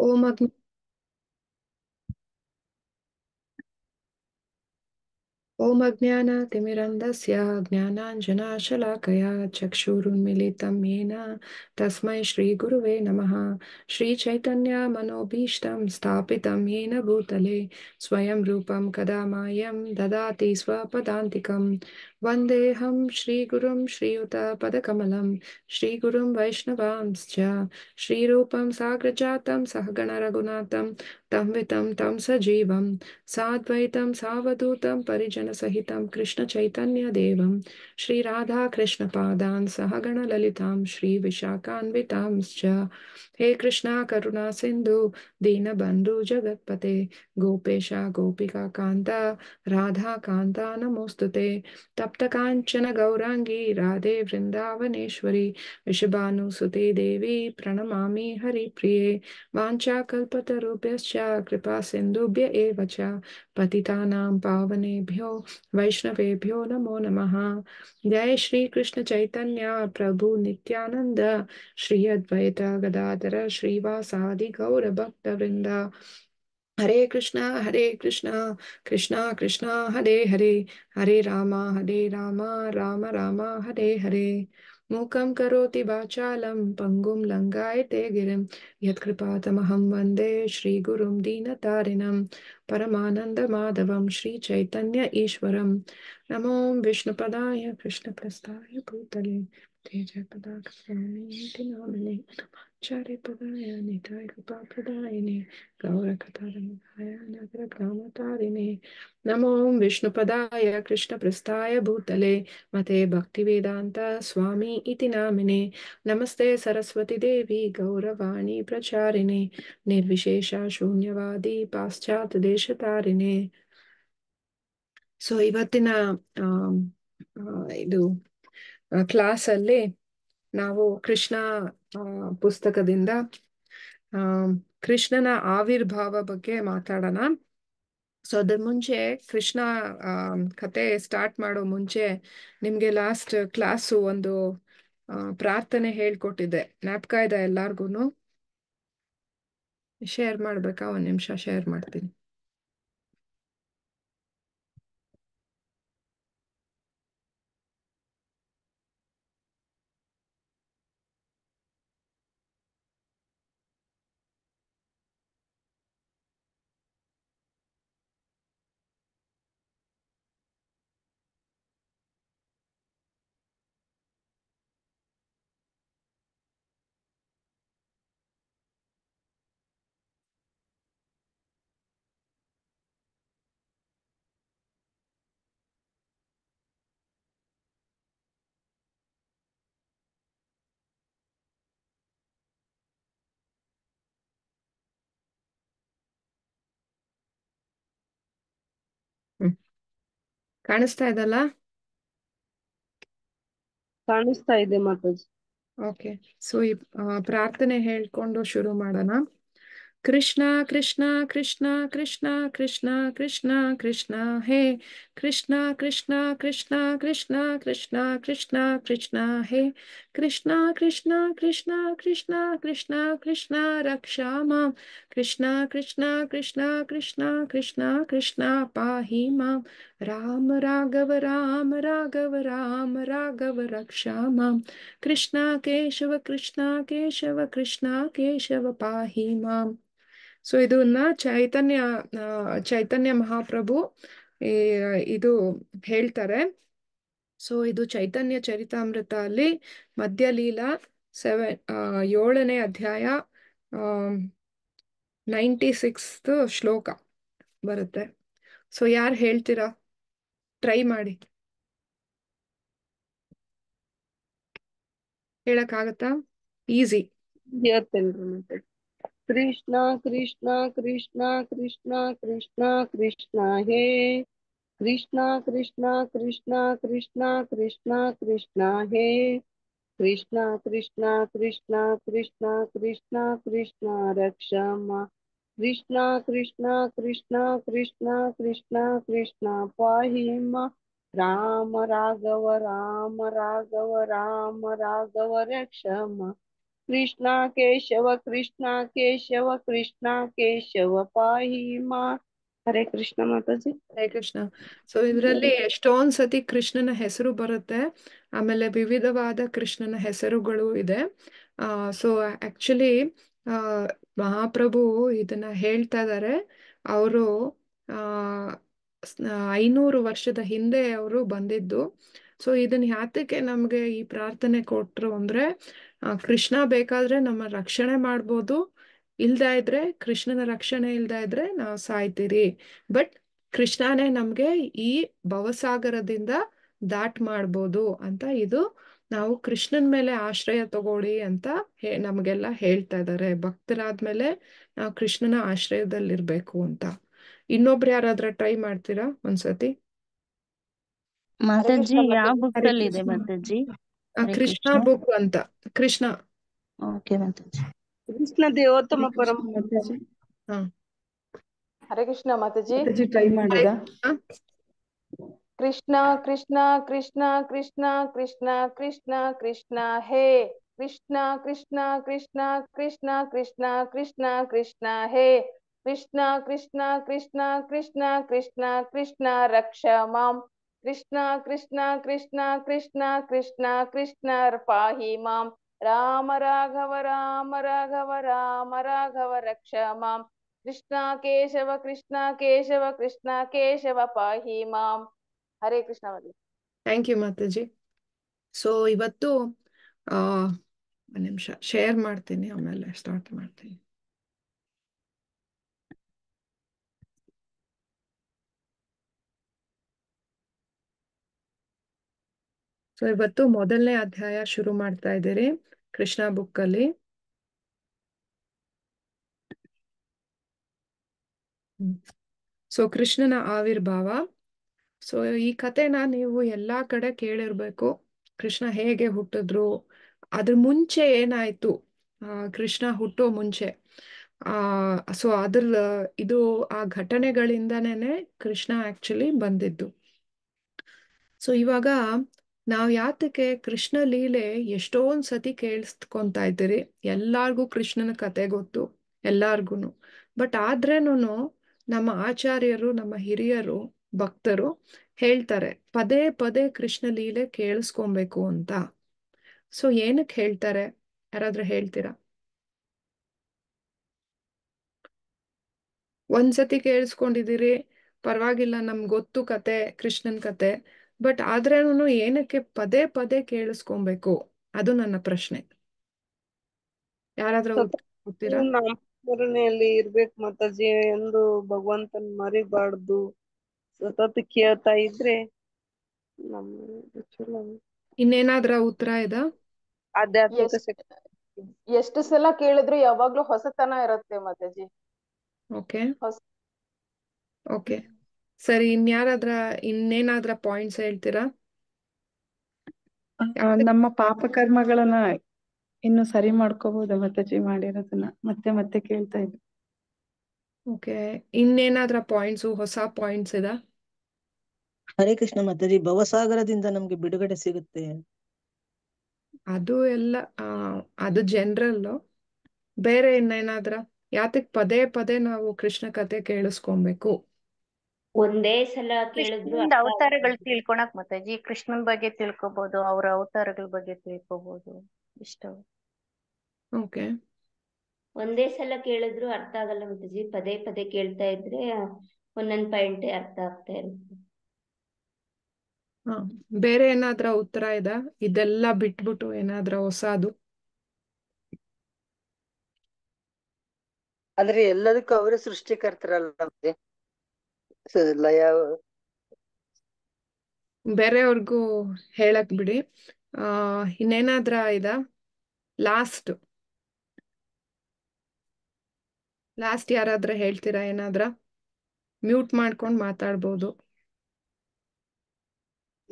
哦，妈的！ओम अज्ञानतिमिरन्धस्य ज्ञानाञ्जनाशलाकया चक्षुरुन्मिलितं येन तस्मै श्रीगुरुवे नमः श्रीचैतन्यामनोभीष्टं स्थापितं येन भूतले स्वयं रूपं कदा मायं ददाति स्वपदान्तिकं वन्देऽहं श्रीगुरुं श्रीयुतपदकमलं श्रीगुरुं वैष्णवांश्च श्रीरूपं साग्रजातं सहगणरघुनाथं तं वितं तं सजीवं साद्वैतं सावधूतं परिजन सहितं कृष्णचैतन्यदेवं श्रीराधाकृष्णपादान् सहगणललितां श्रीविशाखान्वितांश्च हे कृष्णा करुणा सिंधु दीन बंधु जगतपते गोपेशा गोपिका कांता राधा कांता नमोस्तुते तप्त कांचन गौरांगी राधे वृंदावनेश्वरी विषभानुसुते देवी प्रणमामि हरिप्रिये वाञ्छा कल्पतरुभ्यश्च कृपा सिन्धुभ्य च पतितानां पावनेभ्यो वैष्णवेभ्यो नमो नम जय श्री कृष्ण चैतन्य प्रभु नित्यानन्द श्री अद्वैत गदाधर गिरिधर श्रीवासादि गौरभक्तवृन्दा हरे कृष्णा हरे कृष्णा कृष्णा कृष्णा हरे हरे हरे रामा हरे रामा राम रामा हरे हरे मूकं करोति वाचालं पङ्गुं लङ्गायते गिरिं यत्कृपातमहं वन्दे श्रीगुरुं दीनतारिणं परमानन्दमाधवं श्रीचैतन्य ईश्वरं नमो विष्णुपदाय कृष्णप्रस्थाय भूतले तेजपदाक्षारिपदायानि तारिकृपाप्रदायिनि गौरकथारङ्गायानगरग्रामतारिणे नमो विष्णुपदाय कृष्णप्रस्थाय भूतले मते भक्तिवेदान्तस्वामी इति नामिने नमस्ते सरस्वतीदेवी गौरवाणी प्रचारिणे निर्विशेषा शून्यवादी पाश्चात्यदेशतारिणे ಸೊ ಇವತ್ತಿನ ಇದು ಕ್ಲಾಸಲ್ಲಿ ನಾವು ಕೃಷ್ಣ ಪುಸ್ತಕದಿಂದ ಕೃಷ್ಣನ ಆವಿರ್ಭಾವ ಬಗ್ಗೆ ಮಾತಾಡೋಣ ಸೊ ಅದ್ರ ಮುಂಚೆ ಕೃಷ್ಣ ಕತೆ ಸ್ಟಾರ್ಟ್ ಮಾಡೋ ಮುಂಚೆ ನಿಮ್ಗೆ ಲಾಸ್ಟ್ ಕ್ಲಾಸು ಒಂದು ಪ್ರಾರ್ಥನೆ ಹೇಳ್ಕೊಟ್ಟಿದ್ದೆ ಜ್ಞಾಪಕ ಇದೆ ಎಲ್ಲಾರ್ಗು ಶೇರ್ ಮಾಡ್ಬೇಕಾ ಒಂದ್ ನಿಮಿಷ ಶೇರ್ ಮಾಡ್ತೀನಿ ಕಾಣಿಸ್ತಾ ಇದಲ್ಲ ಕಾಣಿಸ್ತಾ ಇದೆ ಮಾತಾಜಿ ಓಕೆ ಸೊ ಈ ಪ್ರಾರ್ಥನೆ ಹೇಳ್ಕೊಂಡು ಶುರು ಮಾಡೋಣ ಕೃಷ್ಣ ಕೃಷ್ಣ ಕೃಷ್ಣ ಕೃಷ್ಣ ಕೃಷ್ಣ ಕೃಷ್ಣ ಕೃಷ್ಣ ಹೇ ಕೃಷ್ಣ ಕೃಷ್ಣ ಕೃಷ್ಣ ಕೃಷ್ಣ ಕೃಷ್ಣ ಕೃಷ್ಣ ಕೃಷ್ಣ ಹೇ ಕೃಷ್ಣ ಕೃಷ್ಣ ಕೃಷ್ಣ ಕೃಷ್ಣ ಕೃಷ್ಣ ಕೃಷ್ಣ ರಕ್ಷಾ ಮಾಂ ಕೃಷ್ಣ ಕೃಷ್ಣ ಕೃಷ್ಣ ಕೃಷ್ಣ ಕೃಷ್ಣ ಕೃಷ್ಣ ಪಾಹಿ ಮಾಂ ರಾಮ ರಾಘವ ರಾಮ ರಾಘವ ರಾಮ ರಾಘವ ರಕ್ಷಾ ಮಾಂ ಕೃಷ್ಣ ಕೇಶವ ಕೃಷ್ಣ ಕೇಶವ ಕೃಷ್ಣ ಕೇಶವ ಪಾಹಿ ಮಾಂ ಸೊ ಇದನ್ನ ಚೈತನ್ಯ ಚೈತನ್ಯ ಮಹಾಪ್ರಭು ಈ ಇದು ಹೇಳ್ತಾರೆ ಸೊ ಇದು ಚೈತನ್ಯ ಚರಿತಾಮೃತ ಅಲ್ಲಿ ಮಧ್ಯಲೀಲಾ ಸೆವೆನ್ ಏಳನೇ ಅಧ್ಯಾಯ ನೈಂಟಿ ಸಿಕ್ಸ್ತ್ ಶ್ಲೋಕ ಬರುತ್ತೆ ಸೊ ಯಾರು ಹೇಳ್ತೀರಾ ಟ್ರೈ ಮಾಡಿ ಹೇಳಕ್ಕಾಗತ್ತಾ ಈಸಿ ಕೃಷ್ಣ ಕೃಷ್ಣ ಕೃಷ್ಣ ಕೃಷ್ಣ ಕೃಷ್ಣ ಕೃಷ್ಣ ಹೇ कृष्णा कृष्णा कृष्णा कृष्णा कृष्णा कृष्णा हे कृष्णा कृष्णा कृष्णा कृष्णा कृष्णा कृष्णा रक्षा कृष्णा कृष्णा कृष्णा कृष्णा कृष्णा कृष्णा पाही मा राम राघव राम राघव राम राघव रक्ष कृष्णा केशव कृष्णा केशव कृष्णा केशव पाही मा ಹರೇ ಕೃಷ್ಣ ಮಾತಾಜಿ ಹರೇ ಕೃಷ್ಣ ಸೊ ಇದರಲ್ಲಿ ಎಷ್ಟೊಂದ್ ಸತಿ ಕೃಷ್ಣನ ಹೆಸರು ಬರುತ್ತೆ ಆಮೇಲೆ ವಿವಿಧವಾದ ಕೃಷ್ಣನ ಹೆಸರುಗಳು ಇದೆ ಆ ಸೊ ಆಕ್ಚುಲಿ ಮಹಾಪ್ರಭು ಇದನ್ನ ಹೇಳ್ತಾ ಇದಾರೆ ಅವರು ಆ ಐನೂರು ವರ್ಷದ ಹಿಂದೆ ಅವರು ಬಂದಿದ್ದು ಸೊ ಇದನ್ನ ಯಾತಕ್ಕೆ ನಮ್ಗೆ ಈ ಪ್ರಾರ್ಥನೆ ಕೊಟ್ರು ಅಂದ್ರೆ ಕೃಷ್ಣ ಬೇಕಾದ್ರೆ ನಮ್ಮ ರಕ್ಷಣೆ ಮಾಡ್ಬೋದು ಇಲ್ದ ಇದ್ರೆ ಕೃಷ್ಣನ ರಕ್ಷಣೆ ಇಲ್ದ ಇದ್ರೆ ನಾವು ಸಾಯ್ತೀರಿ ಬಟ್ ಕೃಷ್ಣನೇ ನಮ್ಗೆ ಈ ಭವಸಾಗರದಿಂದ ದಾಟ್ ಮಾಡ್ಬೋದು ಅಂತ ಇದು ನಾವು ಕೃಷ್ಣನ್ ಮೇಲೆ ಆಶ್ರಯ ತಗೊಳ್ಳಿ ಅಂತ ಹೇ ನಮ್ಗೆಲ್ಲ ಹೇಳ್ತಾ ಇದ್ದಾರೆ ಭಕ್ತರಾದ್ಮೇಲೆ ನಾವು ಕೃಷ್ಣನ ಆಶ್ರಯದಲ್ಲಿರ್ಬೇಕು ಅಂತ ಇನ್ನೊಬ್ರು ಯಾರಾದ್ರ ಟ್ರೈ ಮಾಡ್ತೀರಾ ಒಂದ್ಸತಿ ಕೃಷ್ಣ ಬುಕ್ ಅಂತ ಕೃಷ್ಣ ಓಕೆ ಮಾತಾಜಿ कृष्ण देवोत्तम परम हरे कृष्ण माताजी टाइम कृष्ण कृष्ण कृष्ण कृष्ण कृष्ण कृष्ण कृष्ण हे कृष्ण कृष्ण कृष्ण कृष्ण कृष्ण कृष्ण कृष्ण हे कृष्ण कृष्ण कृष्ण कृष्ण कृष्ण कृष्ण रक्ष कृष्ण कृष्ण कृष्ण कृष्ण कृष्ण कृष्ण पाही मां ರಾಮ ರಾಘವ ರಾಮ ರಾಘವ ರಾಮ ರಾಘವ ರಕ್ಷ ಮಾಂ ಕೃಷ್ಣ ಕೇಶವ ಕೃಷ್ಣ ಕೇಶವ ಕೃಷ್ಣ ಕೇಶವ ಪಾಹಿ ಮಾಂ ಹರೇ ಕೃಷ್ಣ ಥ್ಯಾಂಕ್ ಯು ಮಾತಾಜಿ ಸೊ ಇವತ್ತು ಆ ನಿಮಿಷ ಶೇರ್ ಮಾಡ್ತೀನಿ ಆಮೇಲೆ ಸ್ಟಾರ್ಟ್ ಮಾಡ್ತೀನಿ ಸೊ ಇವತ್ತು ಮೊದಲನೇ ಅಧ್ಯಾಯ ಶುರು ಮಾಡ್ತಾ ಇದ್ದೀರಿ ಕೃಷ್ಣ ಬುಕ್ ಅಲ್ಲಿ ಸೊ ಕೃಷ್ಣನ ಆವಿರ್ಭಾವ ಸೊ ಈ ಕಥೆನ ನೀವು ಎಲ್ಲಾ ಕಡೆ ಕೇಳಿರ್ಬೇಕು ಕೃಷ್ಣ ಹೇಗೆ ಹುಟ್ಟಿದ್ರು ಅದ್ರ ಮುಂಚೆ ಏನಾಯ್ತು ಕೃಷ್ಣ ಹುಟ್ಟೋ ಮುಂಚೆ ಆ ಸೊ ಅದ್ರ ಇದು ಆ ಘಟನೆಗಳಿಂದನೇನೆ ಕೃಷ್ಣ ಆಕ್ಚುಲಿ ಬಂದಿದ್ದು ಸೊ ಇವಾಗ ನಾವ್ ಯಾತಕ್ಕೆ ಕೃಷ್ಣ ಲೀಲೆ ಎಷ್ಟೊಂದು ಸತಿ ಕೇಳಿಸ್ಕೊಂತ ಇದ್ದೀರಿ ಎಲ್ಲಾರ್ಗೂ ಕೃಷ್ಣನ ಕತೆ ಗೊತ್ತು ಎಲ್ಲಾರ್ಗು ಬಟ್ ಆದ್ರೇನು ನಮ್ಮ ಆಚಾರ್ಯರು ನಮ್ಮ ಹಿರಿಯರು ಭಕ್ತರು ಹೇಳ್ತಾರೆ ಪದೇ ಪದೇ ಕೃಷ್ಣ ಲೀಲೆ ಕೇಳಿಸ್ಕೊಬೇಕು ಅಂತ ಸೊ ಏನಕ್ಕೆ ಹೇಳ್ತಾರೆ ಯಾರಾದ್ರೂ ಹೇಳ್ತೀರಾ ಒಂದ್ಸತಿ ಕೇಳಿಸ್ಕೊಂಡಿದ್ದೀರಿ ಪರವಾಗಿಲ್ಲ ನಮ್ಗೆ ಗೊತ್ತು ಕತೆ ಕೃಷ್ಣನ್ ಕತೆ ಬಟ್ ಆದ್ರೂ ಏನಕ್ಕೆ ಪದೇ ಪದೇ ಕೇಳಿಸ್ಕೊಬೇಕು ಅದು ನನ್ನ ಪ್ರಶ್ನೆ ಯಾರಾದ್ರೂ ಸ್ಮರಣೆಯಲ್ಲಿ ಇರ್ಬೇಕು ಮಾತಾಜಿ ಎಂದು ಭಗವಂತನ್ ಮರಿಬಾರ್ದು ಸತತ ಕೇಳ್ತಾ ಇದ್ರೆ ಇನ್ನೇನಾದ್ರ ಉತ್ತರ ಇದ ಆಧ್ಯಾತ್ಮಿಕ ಎಷ್ಟು ಸಲ ಕೇಳಿದ್ರು ಯಾವಾಗ್ಲೂ ಹೊಸತನ ಇರುತ್ತೆ ಮಾತಾಜಿ ಓಕೆ ಓಕೆ ಸರಿ ಇನ್ಯಾರಾದ್ರ ಇನ್ನೇನಾದ್ರ ಪಾಯಿಂಟ್ಸ್ ಹೇಳ್ತೀರಾ ನಮ್ಮ ಪಾಪ ಪಾಪಕರ್ಮಗಳನ್ನ ಇನ್ನು ಸರಿ ಮಾಡ್ಕೋಬಹುದು ಭತ್ತಜಿ ಮಾಡಿರೋದನ್ನ ಮತ್ತೆ ಮತ್ತೆ ಕೇಳ್ತಾ ಇದ್ದೆ ಓಕೆ ಇನ್ನೇನಾದ್ರ ಪಾಯಿಂಟ್ಸ್ ಹೊಸ ಪಾಯಿಂಟ್ಸ್ ಇದ ಹರೇ ಕೃಷ್ಣ ಮಾತಾಜಿ ಭವಸಾಗರದಿಂದ ನಮ್ಗೆ ಬಿಡುಗಡೆ ಸಿಗುತ್ತೆ ಅದು ಎಲ್ಲ ಅದು ಜನರಲ್ ಬೇರೆ ಇನ್ನೇನಾದ್ರ ಯಾತಕ್ ಪದೇ ಪದೇ ನಾವು ಕೃಷ್ಣ ಕಥೆ ಕೇಳಿಸ್ಕೊಬೇಕು ಒಂದೇ ಸಲ ಕೇಳಿದ್ರು ಅವತಾರಗಳು ತಿಳ್ಕೊಳಕ್ ಜಿ ಕೃಷ್ಣನ್ ಬಗ್ಗೆ ತಿಳ್ಕೊಬಹುದು ಅವ್ರ ಅವತಾರಗಳ ಬಗ್ಗೆ ತಿಳ್ಕೊಬಹುದು ಇಷ್ಟ ಓಕೆ ಒಂದೇ ಸಲ ಕೇಳಿದ್ರು ಅರ್ಥ ಆಗಲ್ಲ ಮಾತಾಜಿ ಪದೇ ಪದೇ ಕೇಳ್ತಾ ಇದ್ರೆ ಒಂದೊಂದ್ ಪಾಯಿಂಟ್ ಅರ್ಥ ಆಗ್ತಾ ಇರುತ್ತೆ ಬೇರೆ ಏನಾದ್ರೂ ಉತ್ತರ ಇದ ಇದೆಲ್ಲ ಬಿಟ್ಬಿಟ್ಟು ಏನಾದ್ರ ಹೊಸದು ಅಂದ್ರೆ ಎಲ್ಲದಕ್ಕೂ ಅವರೇ ಸೃಷ್ಟಿಕರ್ತರಲ್ಲ ಇಲ್ಲ ಹೇಳಕ್ ಬಿಡಿ ಆ ಇನ್ನೇನಾದ್ರ ಇದ ಲಾಸ್ಟ್ ಲಾಸ್ಟ್ ಯಾರಾದ್ರ ಹೇಳ್ತೀರಾ ಏನಾದ್ರ ಮ್ಯೂಟ್ ಮಾಡ್ಕೊಂಡ್ ಮಾತಾಡ್ಬೋದು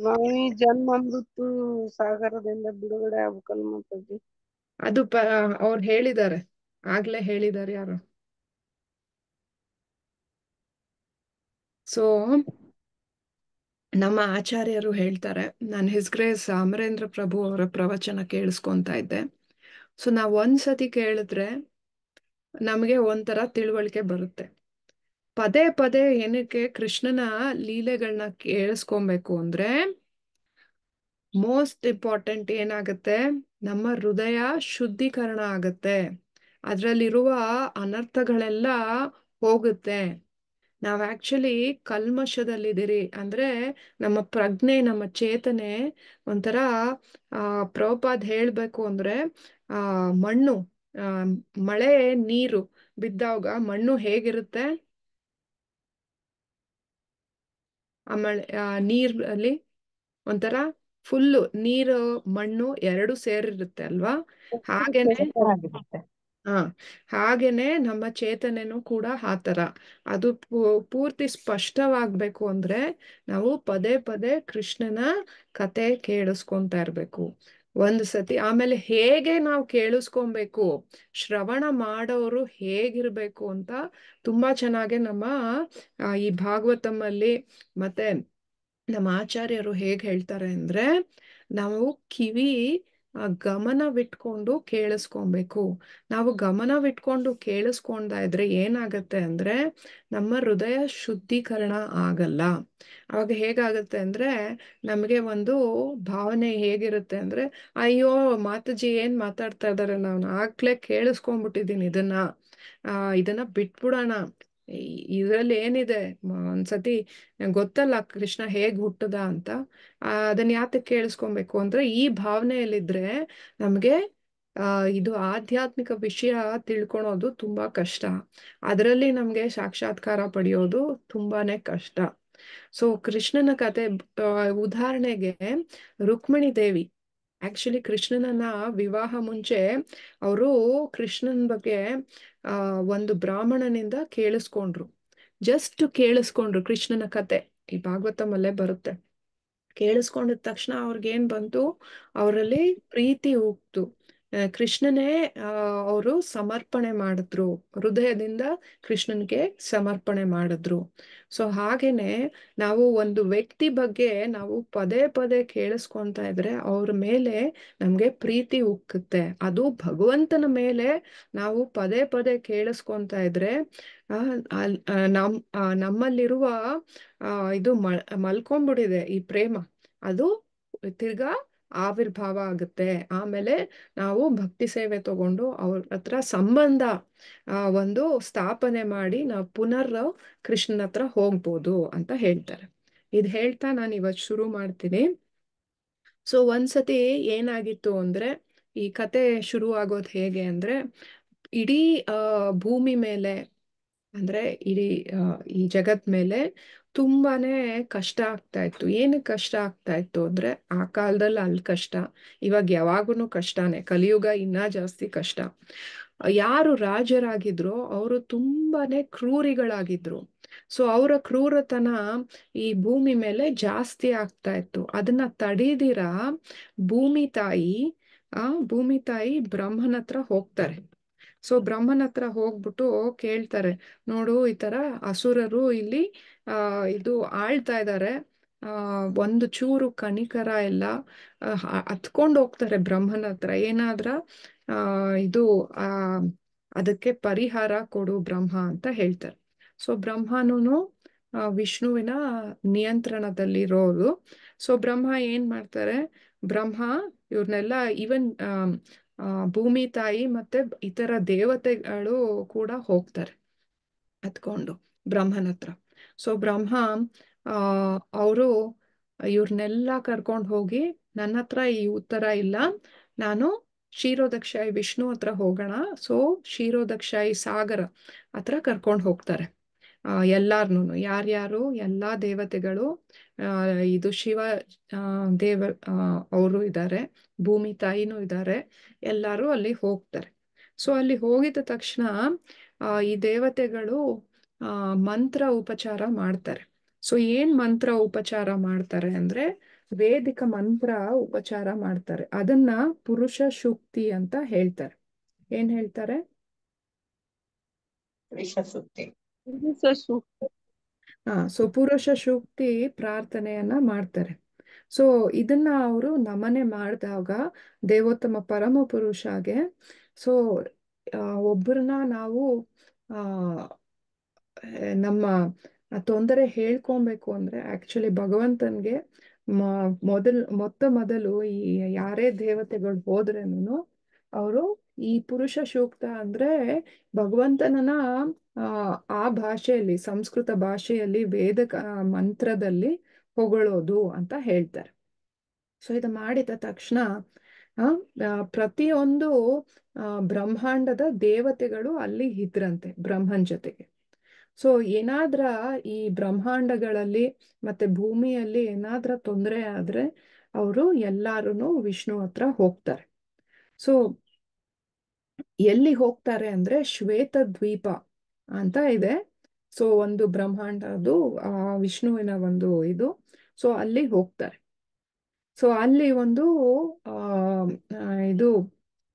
ನಾವೀ ಜನ್ಮ ಸಾಗರದಿಂದ ಬಿಡುಗಡೆ ಆಗ್ಬೇಕಲ್ಲ ಅದು ಪ ಅವ್ರು ಹೇಳಿದ್ದಾರೆ ಆಗ್ಲೇ ಹೇಳಿದ್ದಾರೆ ಯಾರು ಸೊ ನಮ್ಮ ಆಚಾರ್ಯರು ಹೇಳ್ತಾರೆ ನಾನು ಹಿಸ್ಗ್ರೇಸ್ ಅಮರೇಂದ್ರ ಪ್ರಭು ಅವರ ಪ್ರವಚನ ಕೇಳಿಸ್ಕೊತ ಇದ್ದೆ ಸೊ ನಾವು ಒಂದ್ಸತಿ ಕೇಳಿದ್ರೆ ನಮಗೆ ಒಂಥರ ತಿಳುವಳಿಕೆ ಬರುತ್ತೆ ಪದೇ ಪದೇ ಏನಕ್ಕೆ ಕೃಷ್ಣನ ಲೀಲೆಗಳನ್ನ ಕೇಳಿಸ್ಕೊಬೇಕು ಅಂದ್ರೆ ಮೋಸ್ಟ್ ಇಂಪಾರ್ಟೆಂಟ್ ಏನಾಗುತ್ತೆ ನಮ್ಮ ಹೃದಯ ಶುದ್ಧೀಕರಣ ಆಗತ್ತೆ ಅದರಲ್ಲಿರುವ ಅನರ್ಥಗಳೆಲ್ಲ ಹೋಗುತ್ತೆ ನಾವ್ ಆಕ್ಚುಲಿ ಕಲ್ಮಶದಲ್ಲಿದ್ದೀರಿ ಅಂದ್ರೆ ನಮ್ಮ ಪ್ರಜ್ಞೆ ನಮ್ಮ ಚೇತನೆ ಒಂಥರ ಪ್ರೋಪಾದ ಹೇಳಬೇಕು ಹೇಳ್ಬೇಕು ಅಂದ್ರೆ ಮಣ್ಣು ಮಳೆ ನೀರು ಬಿದ್ದಾಗ ಮಣ್ಣು ಹೇಗಿರುತ್ತೆ ಆ ಮಳೆ ನೀರಲ್ಲಿ ಒಂಥರ ಫುಲ್ಲು ನೀರು ಮಣ್ಣು ಎರಡು ಸೇರಿರುತ್ತೆ ಅಲ್ವಾ ಹಾಗೇನೆ ಹಾ ಹಾಗೇನೆ ನಮ್ಮ ಚೇತನೆನೂ ಕೂಡ ಆ ಅದು ಪೂರ್ತಿ ಸ್ಪಷ್ಟವಾಗ್ಬೇಕು ಅಂದ್ರೆ ನಾವು ಪದೇ ಪದೇ ಕೃಷ್ಣನ ಕತೆ ಕೇಳಿಸ್ಕೊಂತಾ ಇರ್ಬೇಕು ಒಂದು ಸತಿ ಆಮೇಲೆ ಹೇಗೆ ನಾವು ಕೇಳಿಸ್ಕೊಬೇಕು ಶ್ರವಣ ಮಾಡೋರು ಹೇಗಿರ್ಬೇಕು ಅಂತ ತುಂಬಾ ಚೆನ್ನಾಗೆ ನಮ್ಮ ಈ ಭಾಗವತಮ್ಮಲ್ಲಿ ಮತ್ತೆ ನಮ್ಮ ಆಚಾರ್ಯರು ಹೇಗ್ ಹೇಳ್ತಾರೆ ಅಂದ್ರೆ ನಾವು ಕಿವಿ ಗಮನವಿಟ್ಕೊಂಡು ಕೇಳಿಸ್ಕೊಬೇಕು ನಾವು ಗಮನವಿಟ್ಕೊಂಡು ಕೇಳಿಸ್ಕೊಂಡ ಇದ್ರೆ ಏನಾಗತ್ತೆ ಅಂದ್ರೆ ನಮ್ಮ ಹೃದಯ ಶುದ್ಧೀಕರಣ ಆಗಲ್ಲ ಅವಾಗ ಹೇಗಾಗತ್ತೆ ಅಂದ್ರೆ ನಮಗೆ ಒಂದು ಭಾವನೆ ಹೇಗಿರುತ್ತೆ ಅಂದ್ರೆ ಅಯ್ಯೋ ಮಾತಾಜಿ ಏನ್ ಮಾತಾಡ್ತಾ ಇದಾರೆ ನಾನು ಆಗ್ಲೇ ಕೇಳಿಸ್ಕೊಂಡ್ಬಿಟ್ಟಿದ್ದೀನಿ ಇದನ್ನ ಆ ಇದನ್ನ ಬಿಟ್ಬಿಡೋಣ ಇದರಲ್ಲಿ ಏನಿದೆ ಒಂದ್ಸತಿ ಗೊತ್ತಲ್ಲ ಕೃಷ್ಣ ಹೇಗ್ ಹುಟ್ಟದ ಅಂತ ಅದನ್ನ ಯಾತಕ್ಕೆ ಕೇಳಿಸ್ಕೊಬೇಕು ಅಂದ್ರೆ ಈ ಭಾವನೆಯಲ್ಲಿದ್ರೆ ನಮ್ಗೆ ಇದು ಆಧ್ಯಾತ್ಮಿಕ ವಿಷಯ ತಿಳ್ಕೊಳೋದು ತುಂಬಾ ಕಷ್ಟ ಅದರಲ್ಲಿ ನಮ್ಗೆ ಸಾಕ್ಷಾತ್ಕಾರ ಪಡೆಯೋದು ತುಂಬಾನೇ ಕಷ್ಟ ಸೊ ಕೃಷ್ಣನ ಕತೆ ಉದಾಹರಣೆಗೆ ರುಕ್ಮಿಣಿ ದೇವಿ ಆಕ್ಚುಲಿ ಕೃಷ್ಣನನ್ನ ವಿವಾಹ ಮುಂಚೆ ಅವರು ಕೃಷ್ಣನ್ ಬಗ್ಗೆ ಅಹ್ ಒಂದು ಬ್ರಾಹ್ಮಣನಿಂದ ಕೇಳಿಸ್ಕೊಂಡ್ರು ಜಸ್ಟ್ ಕೇಳಿಸ್ಕೊಂಡ್ರು ಕೃಷ್ಣನ ಕತೆ ಈ ಭಾಗವತಮಲ್ಲೇ ಬರುತ್ತೆ ಕೇಳಿಸ್ಕೊಂಡಿದ ತಕ್ಷಣ ಅವ್ರಿಗೇನ್ ಬಂತು ಅವರಲ್ಲಿ ಪ್ರೀತಿ ಹೋಗ್ತು ಕೃಷ್ಣನೇ ಅವರು ಸಮರ್ಪಣೆ ಮಾಡಿದ್ರು ಹೃದಯದಿಂದ ಕೃಷ್ಣನ್ಗೆ ಸಮರ್ಪಣೆ ಮಾಡಿದ್ರು ಸೊ ಹಾಗೇನೆ ನಾವು ಒಂದು ವ್ಯಕ್ತಿ ಬಗ್ಗೆ ನಾವು ಪದೇ ಪದೇ ಕೇಳಿಸ್ಕೊಂತ ಇದ್ರೆ ಅವ್ರ ಮೇಲೆ ನಮ್ಗೆ ಪ್ರೀತಿ ಉಕ್ಕುತ್ತೆ ಅದು ಭಗವಂತನ ಮೇಲೆ ನಾವು ಪದೇ ಪದೇ ಕೇಳಿಸ್ಕೊಂತ ಇದ್ರೆ ನಮ್ ನಮ್ಮಲ್ಲಿರುವ ಇದು ಮಲ್ಕೊಂಡ್ಬಿಟ್ಟಿದೆ ಈ ಪ್ರೇಮ ಅದು ತಿರ್ಗಾ ಆವಿರ್ಭಾವ ಆಗುತ್ತೆ ಆಮೇಲೆ ನಾವು ಭಕ್ತಿ ಸೇವೆ ತಗೊಂಡು ಅವ್ರ ಹತ್ರ ಸಂಬಂಧ ಒಂದು ಸ್ಥಾಪನೆ ಮಾಡಿ ನಾವು ಪುನರ್ ಕೃಷ್ಣನ ಹತ್ರ ಹೋಗ್ಬೋದು ಅಂತ ಹೇಳ್ತಾರೆ ಇದ್ ಹೇಳ್ತಾ ನಾನು ಇವತ್ ಶುರು ಮಾಡ್ತೀನಿ ಸೊ ಒಂದ್ಸತಿ ಏನಾಗಿತ್ತು ಅಂದ್ರೆ ಈ ಕತೆ ಶುರು ಆಗೋದು ಹೇಗೆ ಅಂದ್ರೆ ಇಡೀ ಭೂಮಿ ಮೇಲೆ ಅಂದ್ರೆ ಇಡೀ ಈ ಜಗತ್ ಮೇಲೆ ತುಂಬಾನೇ ಕಷ್ಟ ಆಗ್ತಾ ಇತ್ತು ಏನಕ್ಕೆ ಕಷ್ಟ ಆಗ್ತಾ ಇತ್ತು ಅಂದ್ರೆ ಆ ಕಾಲದಲ್ಲಿ ಅಲ್ಲಿ ಕಷ್ಟ ಇವಾಗ ಯಾವಾಗೂ ಕಷ್ಟನೇ ಕಲಿಯುಗ ಇನ್ನ ಜಾಸ್ತಿ ಕಷ್ಟ ಯಾರು ರಾಜರಾಗಿದ್ರು ಅವರು ತುಂಬಾನೇ ಕ್ರೂರಿಗಳಾಗಿದ್ರು ಸೊ ಅವರ ಕ್ರೂರತನ ಈ ಭೂಮಿ ಮೇಲೆ ಜಾಸ್ತಿ ಆಗ್ತಾ ಇತ್ತು ಅದನ್ನ ತಡೀದಿರ ಭೂಮಿ ತಾಯಿ ಆ ಭೂಮಿ ತಾಯಿ ಬ್ರಹ್ಮನ ಹತ್ರ ಹೋಗ್ತಾರೆ ಸೊ ಬ್ರಹ್ಮನ ಹತ್ರ ಹೋಗ್ಬಿಟ್ಟು ಕೇಳ್ತಾರೆ ನೋಡು ಈ ತರ ಅಸುರರು ಇಲ್ಲಿ ಇದು ಆಳ್ತಾ ಇದ್ದಾರೆ ಒಂದು ಚೂರು ಕಣಿಕರ ಎಲ್ಲ ಹತ್ಕೊಂಡು ಹೋಗ್ತಾರೆ ಬ್ರಹ್ಮನ ಹತ್ರ ಏನಾದ್ರ ಇದು ಆ ಅದಕ್ಕೆ ಪರಿಹಾರ ಕೊಡು ಬ್ರಹ್ಮ ಅಂತ ಹೇಳ್ತಾರೆ ಸೊ ಬ್ರಹ್ಮನು ವಿಷ್ಣುವಿನ ನಿಯಂತ್ರಣದಲ್ಲಿರೋರು ಸೊ ಬ್ರಹ್ಮ ಏನ್ ಮಾಡ್ತಾರೆ ಬ್ರಹ್ಮ ಇವ್ರನ್ನೆಲ್ಲ ಈವನ್ ಭೂಮಿ ತಾಯಿ ಮತ್ತೆ ಇತರ ದೇವತೆಗಳು ಕೂಡ ಹೋಗ್ತಾರೆ ಹತ್ಕೊಂಡು ಬ್ರಹ್ಮನ ಹತ್ರ ಸೊ ಬ್ರಹ್ಮ ಅವರು ಇವ್ರನ್ನೆಲ್ಲ ಕರ್ಕೊಂಡು ಹೋಗಿ ನನ್ನ ಹತ್ರ ಈ ಉತ್ತರ ಇಲ್ಲ ನಾನು ಕ್ಷೀರೋದಕ್ಷಾಯಿ ವಿಷ್ಣು ಹತ್ರ ಹೋಗೋಣ ಸೊ ಕ್ಷೀರೋದಕ್ಷಾಯಿ ಸಾಗರ ಹತ್ರ ಕರ್ಕೊಂಡು ಹೋಗ್ತಾರೆ ಎಲ್ಲಾರ್ನು ಯಾರ್ಯಾರು ಎಲ್ಲಾ ದೇವತೆಗಳು ಇದು ಶಿವ ದೇವ ಅವರು ಇದ್ದಾರೆ ಭೂಮಿ ತಾಯಿನೂ ಇದ್ದಾರೆ ಎಲ್ಲಾರು ಅಲ್ಲಿ ಹೋಗ್ತಾರೆ ಸೊ ಅಲ್ಲಿ ಹೋಗಿದ ತಕ್ಷಣ ಈ ದೇವತೆಗಳು ಮಂತ್ರ ಉಪಚಾರ ಮಾಡ್ತಾರೆ ಸೊ ಏನ್ ಮಂತ್ರ ಉಪಚಾರ ಮಾಡ್ತಾರೆ ಅಂದ್ರೆ ವೇದಿಕ ಮಂತ್ರ ಉಪಚಾರ ಮಾಡ್ತಾರೆ ಅದನ್ನ ಪುರುಷ ಶುಕ್ತಿ ಅಂತ ಹೇಳ್ತಾರೆ ಏನ್ ಹೇಳ್ತಾರೆ ಹಾ ಸೊ ಪುರುಷ ಶುಕ್ತಿ ಪ್ರಾರ್ಥನೆಯನ್ನ ಮಾಡ್ತಾರೆ ಸೊ ಇದನ್ನ ಅವರು ನಮನೆ ಮಾಡಿದಾಗ ದೇವೋತ್ತಮ ಪರಮ ಪುರುಷಗೆ ಸೊ ಒಬ್ಬರನ್ನ ನಾವು ಆ ನಮ್ಮ ತೊಂದರೆ ಹೇಳ್ಕೊಬೇಕು ಅಂದ್ರೆ ಆಕ್ಚುಲಿ ಭಗವಂತನ್ಗೆ ಮೊದಲ್ ಮೊತ್ತ ಮೊದಲು ಈ ಯಾರೇ ದೇವತೆಗಳು ಹೋದ್ರೇನು ಅವರು ಈ ಪುರುಷ ಸೂಕ್ತ ಅಂದ್ರೆ ಭಗವಂತನನ್ನ ಆ ಭಾಷೆಯಲ್ಲಿ ಸಂಸ್ಕೃತ ಭಾಷೆಯಲ್ಲಿ ವೇದ ಮಂತ್ರದಲ್ಲಿ ಹೊಗಳೋದು ಅಂತ ಹೇಳ್ತಾರೆ ಸೊ ಇದು ಮಾಡಿದ ತಕ್ಷಣ ಪ್ರತಿಯೊಂದು ಬ್ರಹ್ಮಾಂಡದ ದೇವತೆಗಳು ಅಲ್ಲಿ ಇದ್ರಂತೆ ಬ್ರಹ್ಮನ್ ಜೊತೆಗೆ ಸೊ ಏನಾದ್ರ ಈ ಬ್ರಹ್ಮಾಂಡಗಳಲ್ಲಿ ಮತ್ತೆ ಭೂಮಿಯಲ್ಲಿ ಏನಾದ್ರ ತೊಂದರೆ ಆದ್ರೆ ಅವರು ಎಲ್ಲಾರು ವಿಷ್ಣು ಹತ್ರ ಹೋಗ್ತಾರೆ ಸೊ ಎಲ್ಲಿ ಹೋಗ್ತಾರೆ ಅಂದ್ರೆ ಶ್ವೇತ ದ್ವೀಪ ಅಂತ ಇದೆ ಸೊ ಒಂದು ಬ್ರಹ್ಮಾಂಡ ಅದು ಆ ವಿಷ್ಣುವಿನ ಒಂದು ಇದು ಸೊ ಅಲ್ಲಿ ಹೋಗ್ತಾರೆ ಸೊ ಅಲ್ಲಿ ಒಂದು ಆ ಇದು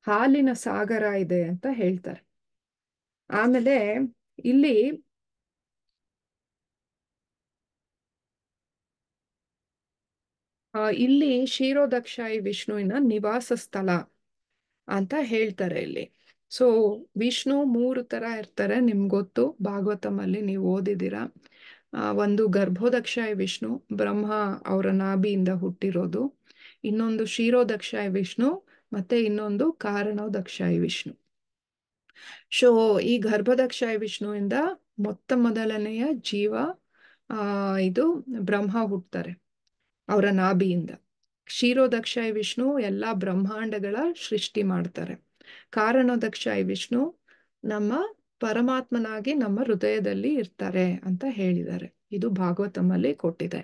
ಹಾಲಿನ ಸಾಗರ ಇದೆ ಅಂತ ಹೇಳ್ತಾರೆ ಆಮೇಲೆ ಇಲ್ಲಿ ಇಲ್ಲಿ ಶಿರೋದಕ್ಷಾಯಿ ವಿಷ್ಣುವಿನ ನಿವಾಸ ಸ್ಥಳ ಅಂತ ಹೇಳ್ತಾರೆ ಇಲ್ಲಿ ಸೊ ವಿಷ್ಣು ಮೂರು ತರ ಇರ್ತಾರೆ ನಿಮ್ ಗೊತ್ತು ಭಾಗವತಮಲ್ಲಿ ನೀವು ಓದಿದ್ದೀರಾ ಒಂದು ಗರ್ಭೋದಕ್ಷಾಯ ವಿಷ್ಣು ಬ್ರಹ್ಮ ಅವರ ನಾಭಿಯಿಂದ ಹುಟ್ಟಿರೋದು ಇನ್ನೊಂದು ಶಿರೋದಕ್ಷಾಯ ವಿಷ್ಣು ಮತ್ತೆ ಇನ್ನೊಂದು ಕಾರಣೋದಕ್ಷಾಯ ವಿಷ್ಣು ಸೊ ಈ ಗರ್ಭದಕ್ಷಾಯ ವಿಷ್ಣುವಿಂದ ಮೊತ್ತ ಮೊದಲನೆಯ ಜೀವ ಇದು ಬ್ರಹ್ಮ ಹುಟ್ಟತಾರೆ ಅವರ ನಾಭಿಯಿಂದ ಕ್ಷೀರೋದಕ್ಷಾಯ ವಿಷ್ಣು ಎಲ್ಲಾ ಬ್ರಹ್ಮಾಂಡಗಳ ಸೃಷ್ಟಿ ಮಾಡ್ತಾರೆ ಕಾರಣೋದಕ್ಷಾಯ ವಿಷ್ಣು ನಮ್ಮ ಪರಮಾತ್ಮನಾಗಿ ನಮ್ಮ ಹೃದಯದಲ್ಲಿ ಇರ್ತಾರೆ ಅಂತ ಹೇಳಿದ್ದಾರೆ ಇದು ಭಾಗವತಮ್ಮಲ್ಲಿ ಕೊಟ್ಟಿದೆ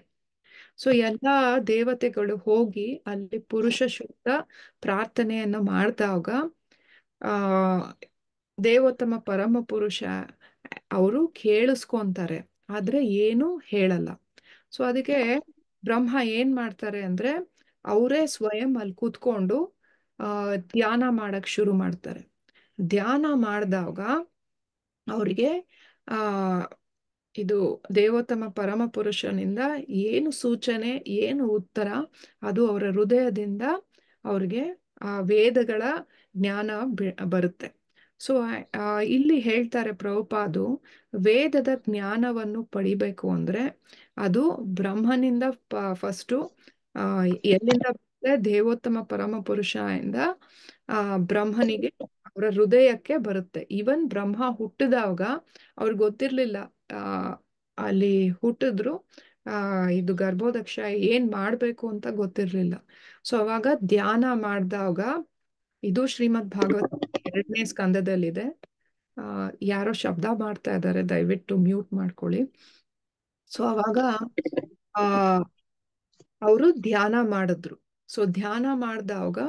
ಸೊ ಎಲ್ಲಾ ದೇವತೆಗಳು ಹೋಗಿ ಅಲ್ಲಿ ಪುರುಷ ಶುದ್ಧ ಪ್ರಾರ್ಥನೆಯನ್ನು ಮಾಡಿದಾಗ ಆ ದೇವೋತ್ತಮ ಪರಮ ಪುರುಷ ಅವರು ಕೇಳಿಸ್ಕೊಂತಾರೆ ಆದ್ರೆ ಏನು ಹೇಳಲ್ಲ ಸೊ ಅದಕ್ಕೆ ಬ್ರಹ್ಮ ಏನ್ ಮಾಡ್ತಾರೆ ಅಂದ್ರೆ ಅವರೇ ಸ್ವಯಂ ಅಲ್ಲಿ ಕೂತ್ಕೊಂಡು ಧ್ಯಾನ ಮಾಡಕ್ ಶುರು ಮಾಡ್ತಾರೆ ಧ್ಯಾನ ಮಾಡಿದಾಗ ಅವ್ರಿಗೆ ಆ ಇದು ದೇವೋತ್ತಮ ಪರಮ ಪುರುಷನಿಂದ ಏನು ಸೂಚನೆ ಏನು ಉತ್ತರ ಅದು ಅವರ ಹೃದಯದಿಂದ ಅವ್ರಿಗೆ ಆ ವೇದಗಳ ಜ್ಞಾನ ಬರುತ್ತೆ ಸೊ ಇಲ್ಲಿ ಹೇಳ್ತಾರೆ ಪ್ರಭುಪಾದು ವೇದದ ಜ್ಞಾನವನ್ನು ಪಡಿಬೇಕು ಅಂದ್ರೆ ಅದು ಬ್ರಹ್ಮನಿಂದ ಫಸ್ಟು ಎಲ್ಲಿಂದ ದೇವೋತ್ತಮ ಪರಮ ಪುರುಷ ಇಂದ ಬ್ರಹ್ಮನಿಗೆ ಅವರ ಹೃದಯಕ್ಕೆ ಬರುತ್ತೆ ಇವನ್ ಬ್ರಹ್ಮ ಹುಟ್ಟಿದಾಗ ಅವ್ರಿಗೆ ಗೊತ್ತಿರ್ಲಿಲ್ಲ ಆ ಅಲ್ಲಿ ಹುಟ್ಟಿದ್ರು ಆ ಇದು ಗರ್ಭೋದಕ್ಷ ಏನ್ ಮಾಡ್ಬೇಕು ಅಂತ ಗೊತ್ತಿರ್ಲಿಲ್ಲ ಸೊ ಅವಾಗ ಧ್ಯಾನ ಮಾಡ್ದಾಗ ಇದು ಶ್ರೀಮದ್ ಭಾಗವತ ಎರಡನೇ ಸ್ಕಂದದಲ್ಲಿದೆ ಯಾರೋ ಶಬ್ದ ಮಾಡ್ತಾ ಇದ್ದಾರೆ ದಯವಿಟ್ಟು ಮ್ಯೂಟ್ ಮಾಡ್ಕೊಳ್ಳಿ ಸೊ ಅವಾಗ ಆ ಅವರು ಧ್ಯಾನ ಮಾಡಿದ್ರು ಸೊ ಧ್ಯಾನ ಮಾಡಿದಾಗ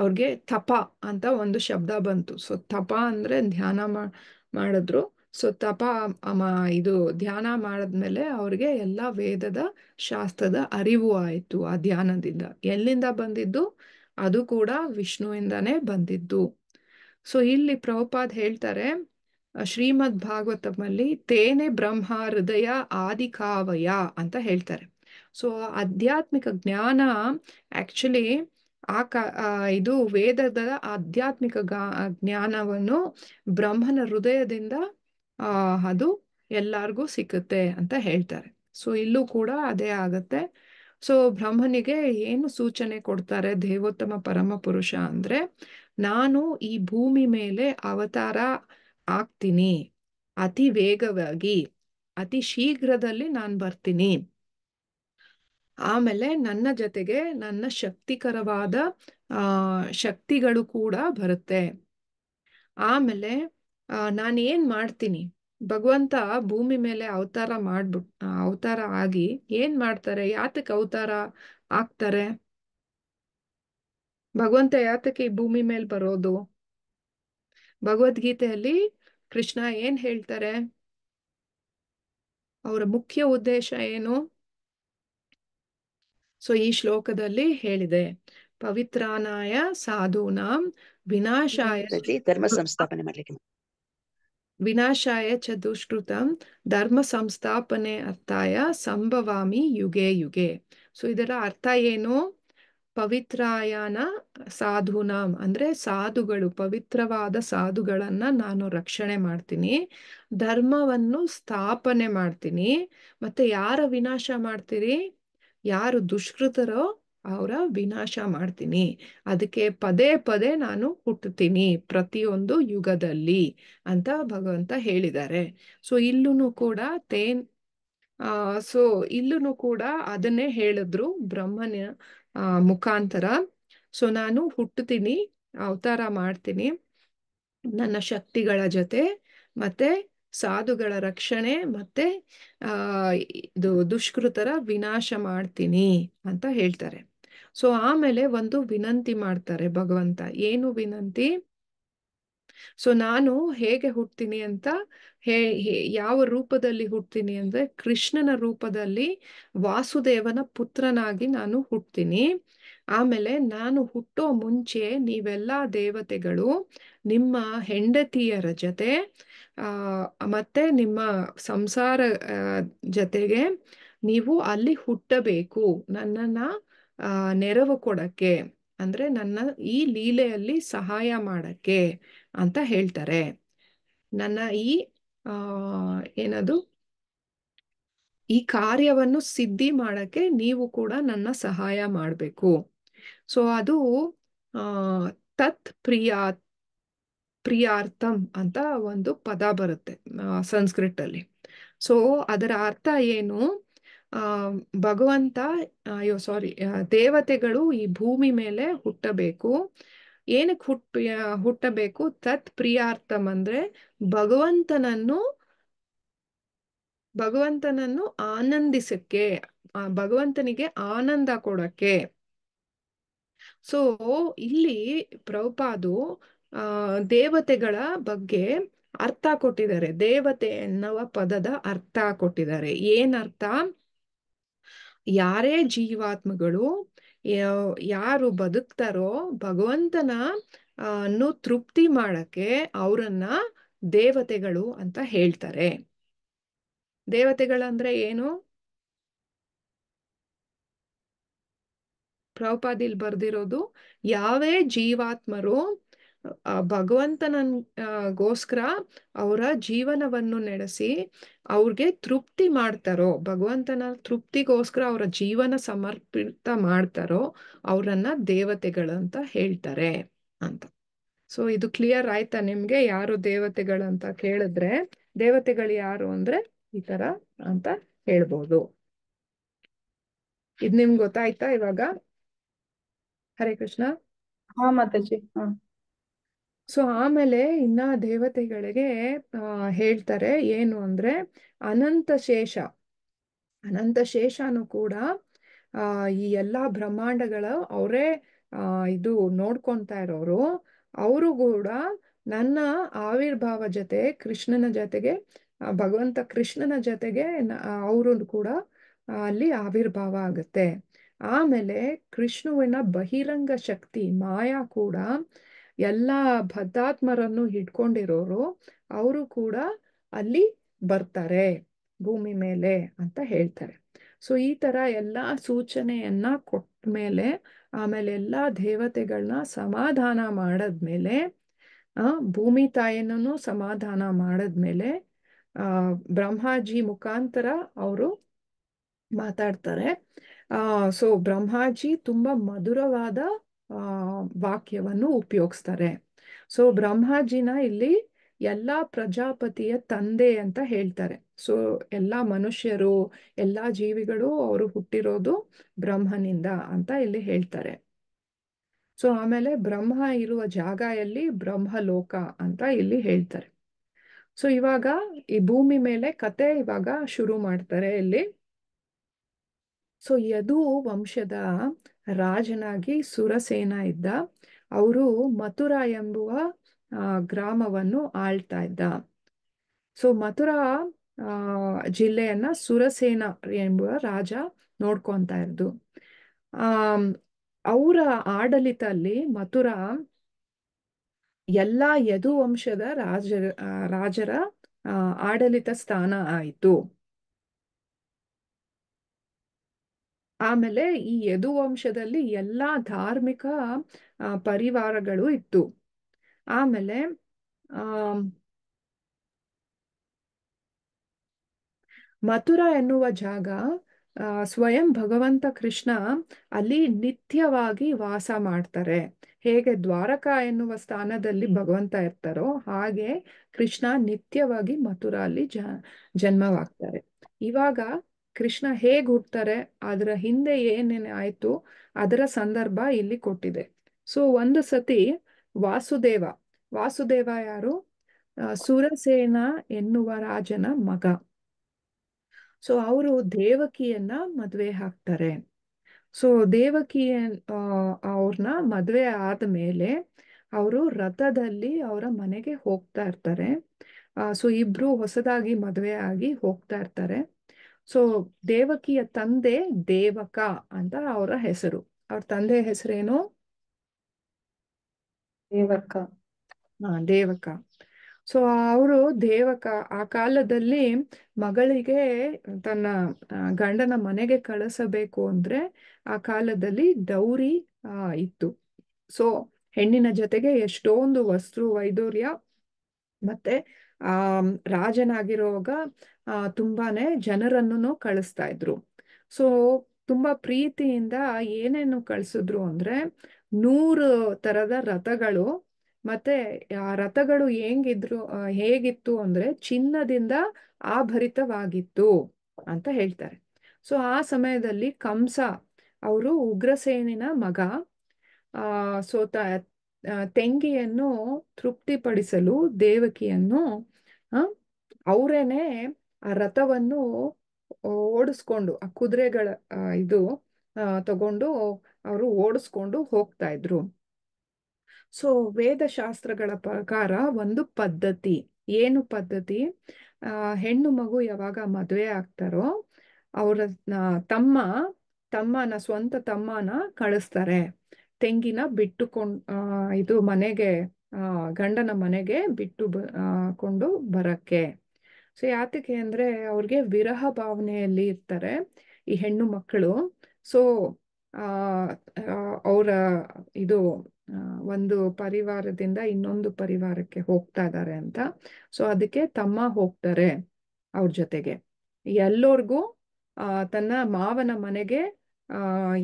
ಅವ್ರಿಗೆ ತಪ ಅಂತ ಒಂದು ಶಬ್ದ ಬಂತು ಸೊ ತಪ ಅಂದ್ರೆ ಧ್ಯಾನ ಮಾಡಿದ್ರು ಸೊ ತಪ ಇದು ಧ್ಯಾನ ಮಾಡಿದ್ಮೇಲೆ ಅವ್ರಿಗೆ ಎಲ್ಲ ವೇದದ ಶಾಸ್ತ್ರದ ಅರಿವು ಆಯಿತು ಆ ಧ್ಯಾನದಿಂದ ಎಲ್ಲಿಂದ ಬಂದಿದ್ದು ಅದು ಕೂಡ ವಿಷ್ಣುವಿಂದಾನೇ ಬಂದಿದ್ದು ಸೊ ಇಲ್ಲಿ ಪ್ರಭುಪಾದ್ ಹೇಳ್ತಾರೆ ಶ್ರೀಮದ್ ಭಾಗವತಮಲ್ಲಿ ತೇನೆ ಬ್ರಹ್ಮ ಹೃದಯ ಆದಿಕಾವಯ ಅಂತ ಹೇಳ್ತಾರೆ ಸೊ ಆಧ್ಯಾತ್ಮಿಕ ಜ್ಞಾನ ಆಕ್ಚುಲಿ ಆ ಕ ಇದು ವೇದದ ಆಧ್ಯಾತ್ಮಿಕ ಜ್ಞಾನವನ್ನು ಬ್ರಹ್ಮನ ಹೃದಯದಿಂದ ಅದು ಎಲ್ಲಾರ್ಗೂ ಸಿಕ್ಕುತ್ತೆ ಅಂತ ಹೇಳ್ತಾರೆ ಸೊ ಇಲ್ಲೂ ಕೂಡ ಅದೇ ಆಗತ್ತೆ ಸೊ ಬ್ರಹ್ಮನಿಗೆ ಏನು ಸೂಚನೆ ಕೊಡ್ತಾರೆ ದೇವೋತ್ತಮ ಪರಮ ಪುರುಷ ಅಂದ್ರೆ ನಾನು ಈ ಭೂಮಿ ಮೇಲೆ ಅವತಾರ ಆಗ್ತೀನಿ ಅತಿ ವೇಗವಾಗಿ ಅತಿ ಶೀಘ್ರದಲ್ಲಿ ನಾನು ಬರ್ತೀನಿ ಆಮೇಲೆ ನನ್ನ ಜೊತೆಗೆ ನನ್ನ ಶಕ್ತಿಕರವಾದ ಆ ಶಕ್ತಿಗಳು ಕೂಡ ಬರುತ್ತೆ ಆಮೇಲೆ ನಾನು ಏನ್ ಮಾಡ್ತೀನಿ ಭಗವಂತ ಭೂಮಿ ಮೇಲೆ ಅವತಾರ ಮಾಡ್ಬಿಟ್ ಅವತಾರ ಆಗಿ ಏನ್ ಮಾಡ್ತಾರೆ ಯಾತಕ್ಕೆ ಅವತಾರ ಆಗ್ತಾರೆ ಭಗವಂತ ಯಾತಕ್ಕೆ ಈ ಭೂಮಿ ಮೇಲೆ ಬರೋದು ಭಗವದ್ಗೀತೆಯಲ್ಲಿ ಕೃಷ್ಣ ಏನ್ ಹೇಳ್ತಾರೆ ಅವರ ಮುಖ್ಯ ಉದ್ದೇಶ ಏನು ಸೊ ಈ ಶ್ಲೋಕದಲ್ಲಿ ಹೇಳಿದೆ ಪವಿತ್ರಾನಾಯ ಸಾಧೂನಾಂ ವಿನಾಶಾಯ ಧರ್ಮ ಸಂಸ್ಥಾಪನೆ ಮಾಡ್ಲಿಕ್ಕೆ ವಿನಾಶಾಯ ಚ ದುಷ್ಕೃತ ಧರ್ಮ ಸಂಸ್ಥಾಪನೆ ಅರ್ಥಾಯ ಸಂಭವಾಮಿ ಯುಗೆ ಯುಗೆ ಸೊ ಇದರ ಅರ್ಥ ಏನು ಪವಿತ್ರಾಯನ ಸಾಧುನಾಮ್ ಅಂದ್ರೆ ಸಾಧುಗಳು ಪವಿತ್ರವಾದ ಸಾಧುಗಳನ್ನ ನಾನು ರಕ್ಷಣೆ ಮಾಡ್ತೀನಿ ಧರ್ಮವನ್ನು ಸ್ಥಾಪನೆ ಮಾಡ್ತೀನಿ ಮತ್ತೆ ಯಾರ ವಿನಾಶ ಮಾಡ್ತೀರಿ ಯಾರು ದುಷ್ಕೃತರೋ ಅವರ ವಿನಾಶ ಮಾಡ್ತೀನಿ ಅದಕ್ಕೆ ಪದೇ ಪದೇ ನಾನು ಹುಟ್ಟುತ್ತೀನಿ ಪ್ರತಿಯೊಂದು ಯುಗದಲ್ಲಿ ಅಂತ ಭಗವಂತ ಹೇಳಿದ್ದಾರೆ ಸೊ ಇಲ್ಲೂ ಕೂಡ ತೇನ್ ಆ ಸೊ ಇಲ್ಲೂ ಕೂಡ ಅದನ್ನೇ ಹೇಳಿದ್ರು ಬ್ರಹ್ಮನ ಮುಖಾಂತರ ಸೊ ನಾನು ಹುಟ್ಟುತ್ತೀನಿ ಅವತಾರ ಮಾಡ್ತೀನಿ ನನ್ನ ಶಕ್ತಿಗಳ ಜೊತೆ ಮತ್ತೆ ಸಾಧುಗಳ ರಕ್ಷಣೆ ಮತ್ತೆ ಇದು ದುಷ್ಕೃತರ ವಿನಾಶ ಮಾಡ್ತೀನಿ ಅಂತ ಹೇಳ್ತಾರೆ ಸೊ ಆಮೇಲೆ ಒಂದು ವಿನಂತಿ ಮಾಡ್ತಾರೆ ಭಗವಂತ ಏನು ವಿನಂತಿ ಸೊ ನಾನು ಹೇಗೆ ಹುಟ್ತೀನಿ ಅಂತ ಹೇ ಯಾವ ರೂಪದಲ್ಲಿ ಹುಟ್ತೀನಿ ಅಂದ್ರೆ ಕೃಷ್ಣನ ರೂಪದಲ್ಲಿ ವಾಸುದೇವನ ಪುತ್ರನಾಗಿ ನಾನು ಹುಟ್ತೀನಿ ಆಮೇಲೆ ನಾನು ಹುಟ್ಟೋ ಮುಂಚೆ ನೀವೆಲ್ಲಾ ದೇವತೆಗಳು ನಿಮ್ಮ ಹೆಂಡತಿಯರ ಜೊತೆ ಮತ್ತೆ ನಿಮ್ಮ ಸಂಸಾರ ಜೊತೆಗೆ ನೀವು ಅಲ್ಲಿ ಹುಟ್ಟಬೇಕು ನನ್ನನ್ನ ನೆರವು ಕೊಡಕ್ಕೆ ಅಂದ್ರೆ ನನ್ನ ಈ ಲೀಲೆಯಲ್ಲಿ ಸಹಾಯ ಮಾಡಕ್ಕೆ ಅಂತ ಹೇಳ್ತಾರೆ ನನ್ನ ಈ ಆ ಏನದು ಈ ಕಾರ್ಯವನ್ನು ಸಿದ್ಧಿ ಮಾಡಕ್ಕೆ ನೀವು ಕೂಡ ನನ್ನ ಸಹಾಯ ಮಾಡಬೇಕು ಸೊ ಅದು ಆ ತತ್ ಪ್ರಿಯಾ ಪ್ರಿಯಾರ್ಥಂ ಅಂತ ಒಂದು ಪದ ಬರುತ್ತೆ ಸಂಸ್ಕೃತಲ್ಲಿ ಸೊ ಅದರ ಅರ್ಥ ಏನು ಭಗವಂತ ಅಯ್ಯೋ ಸಾರಿ ದೇವತೆಗಳು ಈ ಭೂಮಿ ಮೇಲೆ ಹುಟ್ಟಬೇಕು ಏನಕ್ಕೆ ಹುಟ್ಟ ಹುಟ್ಟಬೇಕು ತತ್ ಪ್ರಿಯಾರ್ಥಂ ಅಂದ್ರೆ ಭಗವಂತನನ್ನು ಭಗವಂತನನ್ನು ಆನಂದಿಸಕ್ಕೆ ಭಗವಂತನಿಗೆ ಆನಂದ ಕೊಡಕ್ಕೆ ಸೊ ಇಲ್ಲಿ ಪ್ರಭುಪಾದು ದೇವತೆಗಳ ಬಗ್ಗೆ ಅರ್ಥ ಕೊಟ್ಟಿದ್ದಾರೆ ದೇವತೆ ಎನ್ನುವ ಪದದ ಅರ್ಥ ಕೊಟ್ಟಿದ್ದಾರೆ ಏನರ್ಥ ಯಾರೇ ಜೀವಾತ್ಮಗಳು ಯಾರು ಬದುಕ್ತಾರೋ ಭಗವಂತನ ಅನ್ನು ತೃಪ್ತಿ ಮಾಡಕ್ಕೆ ಅವರನ್ನ ದೇವತೆಗಳು ಅಂತ ಹೇಳ್ತಾರೆ ದೇವತೆಗಳಂದ್ರೆ ಏನು ಪ್ರೌಪಾದಿಲ್ ಬರ್ದಿರೋದು ಯಾವೇ ಜೀವಾತ್ಮರು ಭಗವಂತನನ್ ಗೋಸ್ಕರ ಅವರ ಜೀವನವನ್ನು ನಡೆಸಿ ಅವ್ರಿಗೆ ತೃಪ್ತಿ ಮಾಡ್ತಾರೋ ಭಗವಂತನ ತೃಪ್ತಿಗೋಸ್ಕರ ಅವರ ಜೀವನ ಸಮರ್ಪಿತ ಮಾಡ್ತಾರೋ ಅವರನ್ನ ಅಂತ ಹೇಳ್ತಾರೆ ಅಂತ ಸೊ ಇದು ಕ್ಲಿಯರ್ ಆಯ್ತಾ ನಿಮ್ಗೆ ಯಾರು ದೇವತೆಗಳು ಅಂತ ಕೇಳಿದ್ರೆ ದೇವತೆಗಳು ಯಾರು ಅಂದ್ರೆ ಈ ತರ ಅಂತ ಹೇಳ್ಬೋದು ಇದ್ ನಿಮ್ಗೆ ಗೊತ್ತಾಯ್ತಾ ಇವಾಗ ಹರೇ ಕೃಷ್ಣ ಹಾ ಮಾತಾಜಿ ಹಾ ಸೊ ಆಮೇಲೆ ಇನ್ನ ದೇವತೆಗಳಿಗೆ ಹೇಳ್ತಾರೆ ಏನು ಅಂದ್ರೆ ಅನಂತ ಶೇಷ ಅನಂತ ಶೇಷನು ಕೂಡ ಆ ಈ ಎಲ್ಲಾ ಬ್ರಹ್ಮಾಂಡಗಳ ಅವರೇ ಆ ಇದು ನೋಡ್ಕೊಂತಾ ಇರೋರು ಅವರು ಕೂಡ ನನ್ನ ಆವಿರ್ಭಾವ ಜೊತೆ ಕೃಷ್ಣನ ಜೊತೆಗೆ ಭಗವಂತ ಕೃಷ್ಣನ ಜೊತೆಗೆ ಅವರು ಕೂಡ ಅಲ್ಲಿ ಆವಿರ್ಭಾವ ಆಗುತ್ತೆ ಆಮೇಲೆ ಕೃಷ್ಣುವಿನ ಬಹಿರಂಗ ಶಕ್ತಿ ಮಾಯಾ ಕೂಡ ಎಲ್ಲ ಭದ್ರಾತ್ಮರನ್ನು ಹಿಡ್ಕೊಂಡಿರೋರು ಅವರು ಕೂಡ ಅಲ್ಲಿ ಬರ್ತಾರೆ ಭೂಮಿ ಮೇಲೆ ಅಂತ ಹೇಳ್ತಾರೆ ಸೊ ಈ ತರ ಎಲ್ಲ ಸೂಚನೆಯನ್ನ ಕೊಟ್ಟ ಮೇಲೆ ಆಮೇಲೆ ಎಲ್ಲಾ ದೇವತೆಗಳನ್ನ ಸಮಾಧಾನ ಮಾಡದ್ಮೇಲೆ ಆ ಭೂಮಿ ತಾಯಿನೂ ಸಮಾಧಾನ ಮಾಡದ್ಮೇಲೆ ಆ ಬ್ರಹ್ಮಾಜಿ ಮುಖಾಂತರ ಅವರು ಮಾತಾಡ್ತಾರೆ ಆ ಸೊ ಬ್ರಹ್ಮಾಜಿ ತುಂಬಾ ಮಧುರವಾದ ವಾಕ್ಯವನ್ನು ಉಪಯೋಗಿಸ್ತಾರೆ ಸೊ ಬ್ರಹ್ಮಾಜಿನ ಇಲ್ಲಿ ಎಲ್ಲ ಪ್ರಜಾಪತಿಯ ತಂದೆ ಅಂತ ಹೇಳ್ತಾರೆ ಸೊ ಎಲ್ಲ ಮನುಷ್ಯರು ಎಲ್ಲ ಜೀವಿಗಳು ಅವರು ಹುಟ್ಟಿರೋದು ಬ್ರಹ್ಮನಿಂದ ಅಂತ ಇಲ್ಲಿ ಹೇಳ್ತಾರೆ ಸೊ ಆಮೇಲೆ ಬ್ರಹ್ಮ ಇರುವ ಜಾಗ ಎಲ್ಲಿ ಬ್ರಹ್ಮಲೋಕ ಅಂತ ಇಲ್ಲಿ ಹೇಳ್ತಾರೆ ಸೊ ಇವಾಗ ಈ ಭೂಮಿ ಮೇಲೆ ಕತೆ ಇವಾಗ ಶುರು ಮಾಡ್ತಾರೆ ಇಲ್ಲಿ ಸೊ ಯದು ವಂಶದ ರಾಜನಾಗಿ ಸುರಸೇನ ಇದ್ದ ಅವರು ಮಥುರಾ ಎಂಬುವ ಗ್ರಾಮವನ್ನು ಆಳ್ತಾ ಇದ್ದ ಸೊ ಮಥುರಾ ಜಿಲ್ಲೆಯನ್ನ ಸುರಸೇನ ಎಂಬುವ ರಾಜ ನೋಡ್ಕೊಂತ ಇದ್ದು ಆ ಅವರ ಆಡಳಿತಲ್ಲಿ ಅಲ್ಲಿ ಮಥುರಾ ಎಲ್ಲಾ ವಂಶದ ರಾಜರ ರಾಜರ ಆಡಳಿತ ಸ್ಥಾನ ಆಯಿತು ಆಮೇಲೆ ಈ ಯದುವಂಶದಲ್ಲಿ ಎಲ್ಲಾ ಧಾರ್ಮಿಕ ಪರಿವಾರಗಳು ಇತ್ತು ಆಮೇಲೆ ಆ ಎನ್ನುವ ಜಾಗ ಸ್ವಯಂ ಭಗವಂತ ಕೃಷ್ಣ ಅಲ್ಲಿ ನಿತ್ಯವಾಗಿ ವಾಸ ಮಾಡ್ತಾರೆ ಹೇಗೆ ದ್ವಾರಕಾ ಎನ್ನುವ ಸ್ಥಾನದಲ್ಲಿ ಭಗವಂತ ಇರ್ತಾರೋ ಹಾಗೆ ಕೃಷ್ಣ ನಿತ್ಯವಾಗಿ ಮಥುರ ಅಲ್ಲಿ ಜನ್ಮವಾಗ್ತಾರೆ ಇವಾಗ ಕೃಷ್ಣ ಹೇಗ್ ಹುಡ್ತಾರೆ ಅದರ ಹಿಂದೆ ಏನೇನು ಆಯ್ತು ಅದರ ಸಂದರ್ಭ ಇಲ್ಲಿ ಕೊಟ್ಟಿದೆ ಸೊ ಒಂದು ಸತಿ ವಾಸುದೇವ ವಾಸುದೇವ ಯಾರು ಸುರಸೇನ ಎನ್ನುವ ರಾಜನ ಮಗ ಸೊ ಅವರು ದೇವಕಿಯನ್ನ ಮದ್ವೆ ಹಾಕ್ತಾರೆ ಸೊ ದೇವಕಿಯ ಅವ್ರನ್ನ ಮದ್ವೆ ಆದ್ಮೇಲೆ ಅವರು ರಥದಲ್ಲಿ ಅವರ ಮನೆಗೆ ಹೋಗ್ತಾ ಇರ್ತಾರೆ ಸೊ ಇಬ್ರು ಹೊಸದಾಗಿ ಮದ್ವೆ ಆಗಿ ಹೋಗ್ತಾ ಇರ್ತಾರೆ ಸೊ ದೇವಕಿಯ ತಂದೆ ದೇವಕ ಅಂತ ಅವರ ಹೆಸರು ಅವ್ರ ತಂದೆ ಹೆಸರೇನು ದೇವಕ ಹಾ ದೇವಕ ಸೊ ಅವರು ದೇವಕ ಆ ಕಾಲದಲ್ಲಿ ಮಗಳಿಗೆ ತನ್ನ ಗಂಡನ ಮನೆಗೆ ಕಳಿಸಬೇಕು ಅಂದ್ರೆ ಆ ಕಾಲದಲ್ಲಿ ಡೌರಿ ಇತ್ತು ಸೊ ಹೆಣ್ಣಿನ ಜೊತೆಗೆ ಎಷ್ಟೊಂದು ವಸ್ತು ವೈದೂರ್ಯ ಮತ್ತೆ ಆ ರಾಜನಾಗಿರೋವಾಗ ಆ ತುಂಬಾನೇ ಜನರನ್ನು ಕಳಿಸ್ತಾ ಇದ್ರು ಸೊ ತುಂಬಾ ಪ್ರೀತಿಯಿಂದ ಏನೇನು ಕಳಿಸಿದ್ರು ಅಂದ್ರೆ ನೂರು ತರದ ರಥಗಳು ಮತ್ತೆ ಆ ರಥಗಳು ಹೆಂಗಿದ್ರು ಹೇಗಿತ್ತು ಅಂದ್ರೆ ಚಿನ್ನದಿಂದ ಆಭರಿತವಾಗಿತ್ತು ಅಂತ ಹೇಳ್ತಾರೆ ಸೊ ಆ ಸಮಯದಲ್ಲಿ ಕಂಸ ಅವರು ಉಗ್ರಸೇನಿನ ಮಗ ಆ ಸೋತ ತೆಂಗಿಯನ್ನು ತೃಪ್ತಿಪಡಿಸಲು ದೇವಕಿಯನ್ನು ಅವರೇನೆ ಆ ರಥವನ್ನು ಓಡಿಸ್ಕೊಂಡು ಆ ಕುದುರೆಗಳ ಇದು ತಗೊಂಡು ಅವರು ಓಡಿಸ್ಕೊಂಡು ಹೋಗ್ತಾ ಇದ್ರು ಸೊ ವೇದಶಾಸ್ತ್ರಗಳ ಪ್ರಕಾರ ಒಂದು ಪದ್ಧತಿ ಏನು ಪದ್ಧತಿ ಆ ಹೆಣ್ಣು ಮಗು ಯಾವಾಗ ಮದುವೆ ಆಗ್ತಾರೋ ಅವರ ತಮ್ಮ ತಮ್ಮನ ಸ್ವಂತ ತಮ್ಮನ ಕಳಿಸ್ತಾರೆ ತೆಂಗಿನ ಬಿಟ್ಟುಕೊಂಡು ಇದು ಮನೆಗೆ ಗಂಡನ ಮನೆಗೆ ಬಿಟ್ಟು ಬ ಕೊಂಡು ಬರಕ್ಕೆ ಸೊ ಯಾತಕ್ಕೆ ಅಂದ್ರೆ ಅವ್ರಿಗೆ ವಿರಹ ಭಾವನೆಯಲ್ಲಿ ಇರ್ತಾರೆ ಈ ಹೆಣ್ಣು ಮಕ್ಕಳು ಸೊ ಅವರ ಇದು ಒಂದು ಪರಿವಾರದಿಂದ ಇನ್ನೊಂದು ಪರಿವಾರಕ್ಕೆ ಹೋಗ್ತಾ ಇದ್ದಾರೆ ಅಂತ ಸೊ ಅದಕ್ಕೆ ತಮ್ಮ ಹೋಗ್ತಾರೆ ಅವ್ರ ಜೊತೆಗೆ ಆ ತನ್ನ ಮಾವನ ಮನೆಗೆ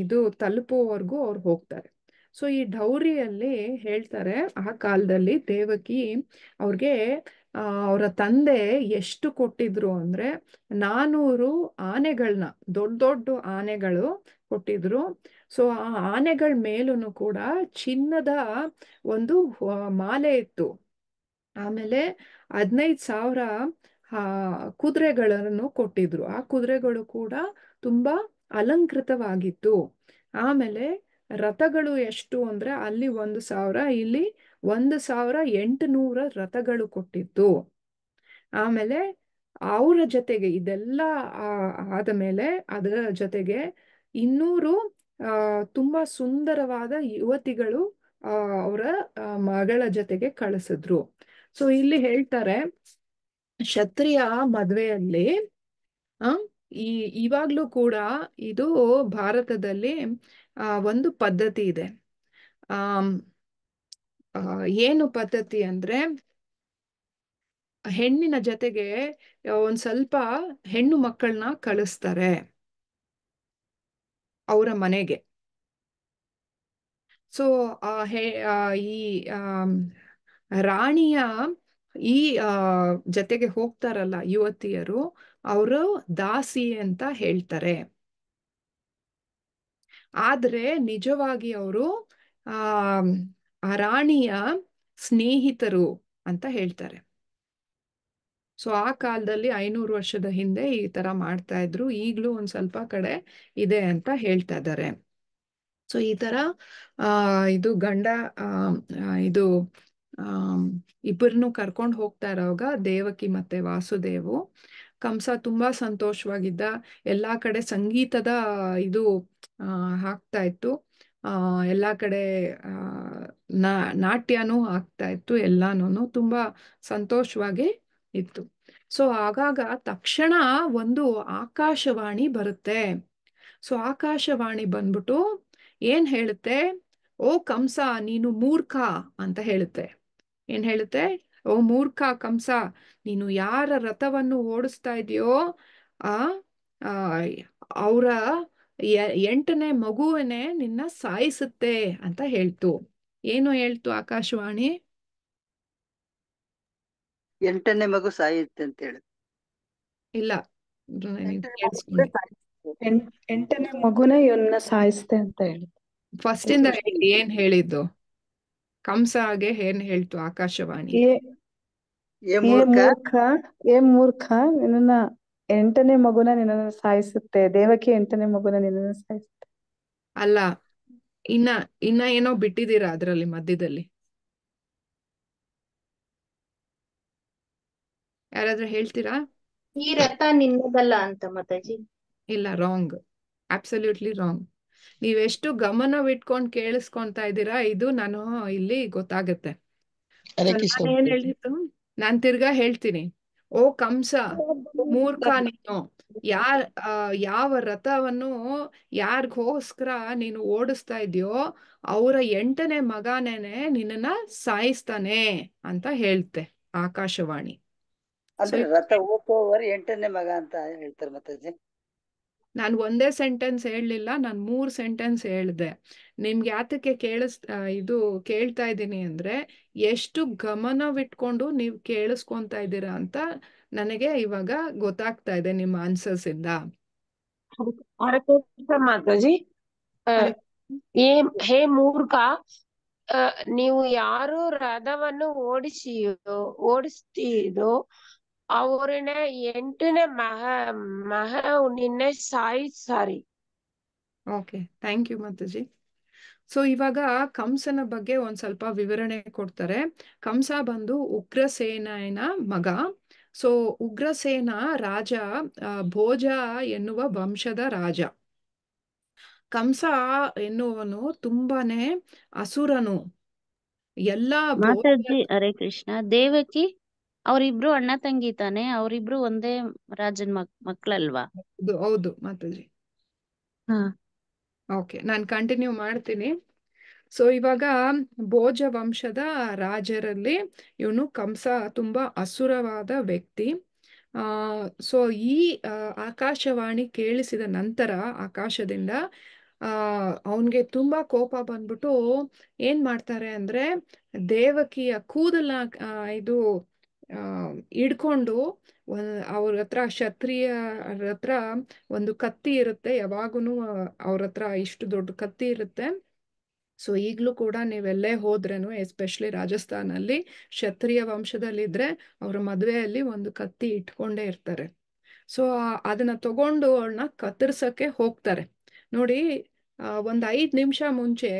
ಇದು ತಲುಪುವವರೆಗೂ ಅವ್ರು ಹೋಗ್ತಾರೆ ಸೊ ಈ ಡೌರಿಯಲ್ಲಿ ಹೇಳ್ತಾರೆ ಆ ಕಾಲದಲ್ಲಿ ದೇವಕಿ ಅವ್ರಿಗೆ ಅವರ ತಂದೆ ಎಷ್ಟು ಕೊಟ್ಟಿದ್ರು ಅಂದ್ರೆ ನಾನೂರು ಆನೆಗಳನ್ನ ದೊಡ್ಡ ದೊಡ್ಡ ಆನೆಗಳು ಕೊಟ್ಟಿದ್ರು ಸೊ ಆ ಆನೆಗಳ ಮೇಲೂ ಕೂಡ ಚಿನ್ನದ ಒಂದು ಮಾಲೆ ಇತ್ತು ಆಮೇಲೆ ಹದಿನೈದು ಸಾವಿರ ಕುದುರೆಗಳನ್ನು ಕೊಟ್ಟಿದ್ರು ಆ ಕುದುರೆಗಳು ಕೂಡ ತುಂಬಾ ಅಲಂಕೃತವಾಗಿತ್ತು ಆಮೇಲೆ ರಥಗಳು ಎಷ್ಟು ಅಂದ್ರೆ ಅಲ್ಲಿ ಒಂದು ಸಾವಿರ ಇಲ್ಲಿ ಒಂದು ಸಾವಿರ ಎಂಟು ನೂರ ರಥಗಳು ಕೊಟ್ಟಿತ್ತು ಆಮೇಲೆ ಅವರ ಜೊತೆಗೆ ಇದೆಲ್ಲ ಆದ ಮೇಲೆ ಅದರ ಜೊತೆಗೆ ಇನ್ನೂರು ಆ ತುಂಬಾ ಸುಂದರವಾದ ಯುವತಿಗಳು ಅವರ ಮಗಳ ಜೊತೆಗೆ ಕಳಿಸಿದ್ರು ಸೊ ಇಲ್ಲಿ ಹೇಳ್ತಾರೆ ಕ್ಷತ್ರಿಯ ಮದ್ವೆಯಲ್ಲಿ ಆ ಈ ಇವಾಗ್ಲೂ ಕೂಡ ಇದು ಭಾರತದಲ್ಲಿ ಒಂದು ಪದ್ಧತಿ ಇದೆ ಏನು ಪದ್ಧತಿ ಅಂದ್ರೆ ಹೆಣ್ಣಿನ ಜೊತೆಗೆ ಒಂದ್ ಸ್ವಲ್ಪ ಹೆಣ್ಣು ಮಕ್ಕಳನ್ನ ಕಳಿಸ್ತಾರೆ ಅವರ ಮನೆಗೆ ಸೊ ಈ ರಾಣಿಯ ಈ ಜೊತೆಗೆ ಹೋಗ್ತಾರಲ್ಲ ಯುವತಿಯರು ಅವರು ದಾಸಿ ಅಂತ ಹೇಳ್ತಾರೆ ಆದ್ರೆ ನಿಜವಾಗಿ ಅವರು ಆ ರಾಣಿಯ ಸ್ನೇಹಿತರು ಅಂತ ಹೇಳ್ತಾರೆ ಸೊ ಆ ಕಾಲದಲ್ಲಿ ಐನೂರು ವರ್ಷದ ಹಿಂದೆ ಈ ತರ ಮಾಡ್ತಾ ಇದ್ರು ಈಗ್ಲೂ ಒಂದ್ ಸ್ವಲ್ಪ ಕಡೆ ಇದೆ ಅಂತ ಹೇಳ್ತಾ ಇದ್ದಾರೆ ಸೊ ಈ ತರ ಆ ಇದು ಗಂಡ ಇದು ಇಬ್ಬರನ್ನು ಕರ್ಕೊಂಡು ಹೋಗ್ತಾ ಇರೋವಾಗ ದೇವಕಿ ಮತ್ತೆ ವಾಸುದೇವು ಕಂಸ ತುಂಬಾ ಸಂತೋಷವಾಗಿದ್ದ ಎಲ್ಲಾ ಕಡೆ ಸಂಗೀತದ ಇದು ಹಾಕ್ತಾ ಇತ್ತು ಎಲ್ಲ ಕಡೆ ನಾಟ್ಯನೂ ಆಗ್ತಾ ಇತ್ತು ಎಲ್ಲಾನು ತುಂಬಾ ಸಂತೋಷವಾಗಿ ಇತ್ತು ಸೊ ಆಗಾಗ ತಕ್ಷಣ ಒಂದು ಆಕಾಶವಾಣಿ ಬರುತ್ತೆ ಸೊ ಆಕಾಶವಾಣಿ ಬಂದ್ಬಿಟ್ಟು ಏನ್ ಹೇಳುತ್ತೆ ಓ ಕಂಸ ನೀನು ಮೂರ್ಖ ಅಂತ ಹೇಳುತ್ತೆ ಏನ್ ಹೇಳುತ್ತೆ ಓ ಮೂರ್ಖ ಕಂಸ ನೀನು ಯಾರ ರಥವನ್ನು ಓಡಿಸ್ತಾ ಇದೆಯೋ ಆ ಅವರ ಎಂಟನೇ ಮಗುವನೇ ನಿನ್ನ ಸಾಯಿಸುತ್ತೆ ಅಂತ ಹೇಳ್ತು ಏನು ಹೇಳ್ತು ಆಕಾಶವಾಣಿ ಎಂಟನೇ ಮಗು ಸಾಯುತ್ತೆ ಅಂತ ಹೇಳ ಇಲ್ಲ ಎಂಟನೇ ಮಗುನೇ ಇವನ್ನ ಸಾಯಿಸುತ್ತೆ ಅಂತ ಹೇಳಿ ಫಸ್ಟ್ ಇಂದ ಏನ್ ಹೇಳಿದ್ದು ಕಂಸ ಹಾಗೆ ಏನ್ ಹೇಳ್ತು ಆಕಾಶವಾಣಿ ಏ ಮೂರ್ಖ ಏ ಮೂರ್ಖ ನಿನ್ನ ಎಂಟನೇ ಮಗುನ ನಿನ್ನನ್ನು ಸಾಯಿಸುತ್ತೆ ದೇವಕಿ ಎಂಟನೇ ಮಗುನ ನಿನ್ನನ್ನು ಸಾಯಿಸುತ್ತೆ ಅಲ್ಲ ಇನ್ನ ಇನ್ನ ಏನೋ ಬಿಟ್ಟಿದ್ದೀರಾ ಅದರಲ್ಲಿ ಮಧ್ಯದಲ್ಲಿ ಯಾರಾದ್ರೂ ಹೇಳ್ತೀರಾ ಈ ರಥ ನಿನ್ನದಲ್ಲ ಅಂತ ಮಾತಾಜಿ ಇಲ್ಲ ರಾಂಗ್ ಅಬ್ಸಲ್ಯೂಟ್ಲಿ ರಾಂಗ್ ನೀವೆಷ್ಟು ಗಮನವಿಟ್ಕೊಂಡ್ ಕೇಳಿಸ್ಕೊಂತ ಇದ್ದೀರಾ ಇದು ನಾನು ಇಲ್ಲಿ ಗೊತ್ತಾಗತ್ತೆ ಏನ್ ಹೇಳಿತ್ತು ನಾನ್ ತಿರ್ಗಾ ಹೇಳ್ತೀನಿ ಓ ಕಂಸ ಮೂರ್ಖ ನೀನು ಯಾರ್ ಯಾವ ರಥವನ್ನು ಯಾರಿಗೋಸ್ಕರ ನೀನು ಓಡಿಸ್ತಾ ಇದೆಯೋ ಅವರ ಎಂಟನೇ ಮಗನೇನೆ ನಿನ್ನನ್ನ ಸಾಯಿಸ್ತಾನೆ ಅಂತ ಹೇಳ್ತೆ ಆಕಾಶವಾಣಿ ರಥ ಎಂಟನೇ ಮಗ ಅಂತ ಹೇಳ್ತಾರೆ ನಾನ್ ಒಂದೇ ಸೆಂಟೆನ್ಸ್ ಹೇಳಲಿಲ್ಲ ನಾನ್ ಮೂರ್ ಸೆಂಟೆನ್ಸ್ ಹೇಳ್ದೆ ನಿಮ್ಗೆ ಯಾತಕ್ಕೆ ಕೇಳಿಸ್ ಇದು ಕೇಳ್ತಾ ಇದ್ದೀನಿ ಅಂದ್ರೆ ಎಷ್ಟು ಗಮನವಿಟ್ಕೊಂಡು ನೀವು ಕೇಳಿಸ್ಕೊಂತ ಇದ್ದೀರಾ ಅಂತ ನನಗೆ ಇವಾಗ ಗೊತ್ತಾಗ್ತಾ ಇದೆ ನಿಮ್ಮ ಆನ್ಸರ್ಸ್ ಇಂದ ಮಾತಾಜಿ ಹೇ ಮೂರ್ಖ ನೀವು ಯಾರು ರಥವನ್ನು ಓಡಿಸಿ ಓಡಿಸ್ತೀರೋ ಅವರನ್ನ ಎಂಟನೇ ಮಹ ಮಹ ನಿನ್ನೆ ಸಾಯಿ ಸಾರಿ ಓಕೆ ಥ್ಯಾಂಕ್ ಯು ಮಾತಾಜಿ ಸೊ ಇವಾಗ ಕಂಸನ ಬಗ್ಗೆ ಒಂದ್ ಸ್ವಲ್ಪ ವಿವರಣೆ ಕೊಡ್ತಾರೆ ಕಂಸ ಬಂದು ಉಗ್ರಸೇನ ಮಗ ಸೊ ಉಗ್ರಸೇನ ರಾಜ ಭೋಜ ಎನ್ನುವ ವಂಶದ ರಾಜ ಕಂಸ ಎನ್ನುವನು ತುಂಬಾನೇ ಅಸುರನು ಎಲ್ಲ ಹರೇ ಕೃಷ್ಣ ದೇವಕಿ ಅವರಿಬ್ರು ಅಣ್ಣ ತಂಗಿ ತಾನೆ ಅವರಿಬ್ರು ಒಂದೇ ರಾಜನ್ ಮಕ್ ಮಕ್ಳಲ್ವಾ ಹೌದು ಮಾತಾಜಿ ಓಕೆ ನಾನು ಕಂಟಿನ್ಯೂ ಮಾಡ್ತೀನಿ ಸೊ ಇವಾಗ ಭೋಜ ವಂಶದ ರಾಜರಲ್ಲಿ ಇವನು ಕಂಸ ತುಂಬಾ ಅಸುರವಾದ ವ್ಯಕ್ತಿ ಆ ಸೊ ಈ ಆಕಾಶವಾಣಿ ಕೇಳಿಸಿದ ನಂತರ ಆಕಾಶದಿಂದ ಆ ಅವನ್ಗೆ ತುಂಬಾ ಕೋಪ ಬಂದ್ಬಿಟ್ಟು ಏನ್ ಮಾಡ್ತಾರೆ ಅಂದ್ರೆ ದೇವಕಿಯ ಕೂದಲ ಇದು ಇಡ್ಕೊಂಡು ಅವ್ರ ಹತ್ರ ಕ್ಷತ್ರಿಯ ಹತ್ರ ಒಂದು ಕತ್ತಿ ಇರುತ್ತೆ ಯಾವಾಗೂ ಅವ್ರ ಹತ್ರ ಇಷ್ಟು ದೊಡ್ಡ ಕತ್ತಿ ಇರುತ್ತೆ ಸೊ ಈಗಲೂ ಕೂಡ ನೀವೆಲ್ಲೇ ಹೋದ್ರೇನು ಎಸ್ಪೆಷಲಿ ರಾಜಸ್ಥಾನಲ್ಲಿ ಕ್ಷತ್ರಿಯ ಇದ್ರೆ ಅವ್ರ ಮದುವೆಯಲ್ಲಿ ಒಂದು ಕತ್ತಿ ಇಟ್ಕೊಂಡೇ ಇರ್ತಾರೆ ಸೊ ಅದನ್ನ ತಗೊಂಡು ಅವಳನ್ನ ಕತ್ತರಿಸಕ್ಕೆ ಹೋಗ್ತಾರೆ ನೋಡಿ ಒಂದ್ ಐದ್ ನಿಮಿಷ ಮುಂಚೆ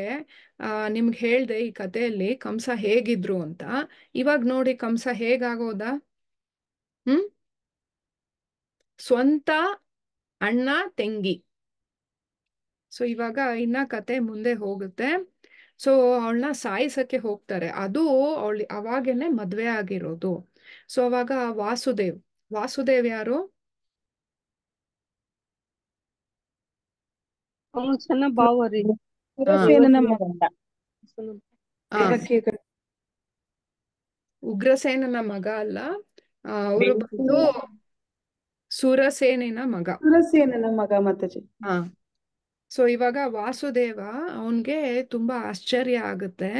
ನಿಮ್ಗೆ ಹೇಳ್ದೆ ಈ ಕಥೆಯಲ್ಲಿ ಕಂಸ ಹೇಗಿದ್ರು ಅಂತ ಇವಾಗ ನೋಡಿ ಕಂಸ ಹೇಗಾಗೋದ ಹ್ಮ್ ಸ್ವಂತ ಅಣ್ಣ ತೆಂಗಿ ಸೊ ಇವಾಗ ಇನ್ನ ಕತೆ ಮುಂದೆ ಹೋಗುತ್ತೆ ಸೊ ಅವಳನ್ನ ಸಾಯಿಸಕ್ಕೆ ಹೋಗ್ತಾರೆ ಅದು ಅವಳ ಅವಾಗೇನೆ ಮದ್ವೆ ಆಗಿರೋದು ಸೊ ಅವಾಗ ವಾಸುದೇವ್ ವಾಸುದೇವ್ ಯಾರು ಉಗ್ರಸೇನ ಉಗ್ರಸೇನನ ಮಗ ಅಲ್ಲ ಅವರು ಬಂದು ಸುರಸೇನನ ಮಗ ಸುರಸೇನನ ಮಗ ಮತ್ತೆ ಹಾ ಸೊ ಇವಾಗ ವಾಸುದೇವ ಅವನ್ಗೆ ತುಂಬಾ ಆಶ್ಚರ್ಯ ಆಗುತ್ತೆ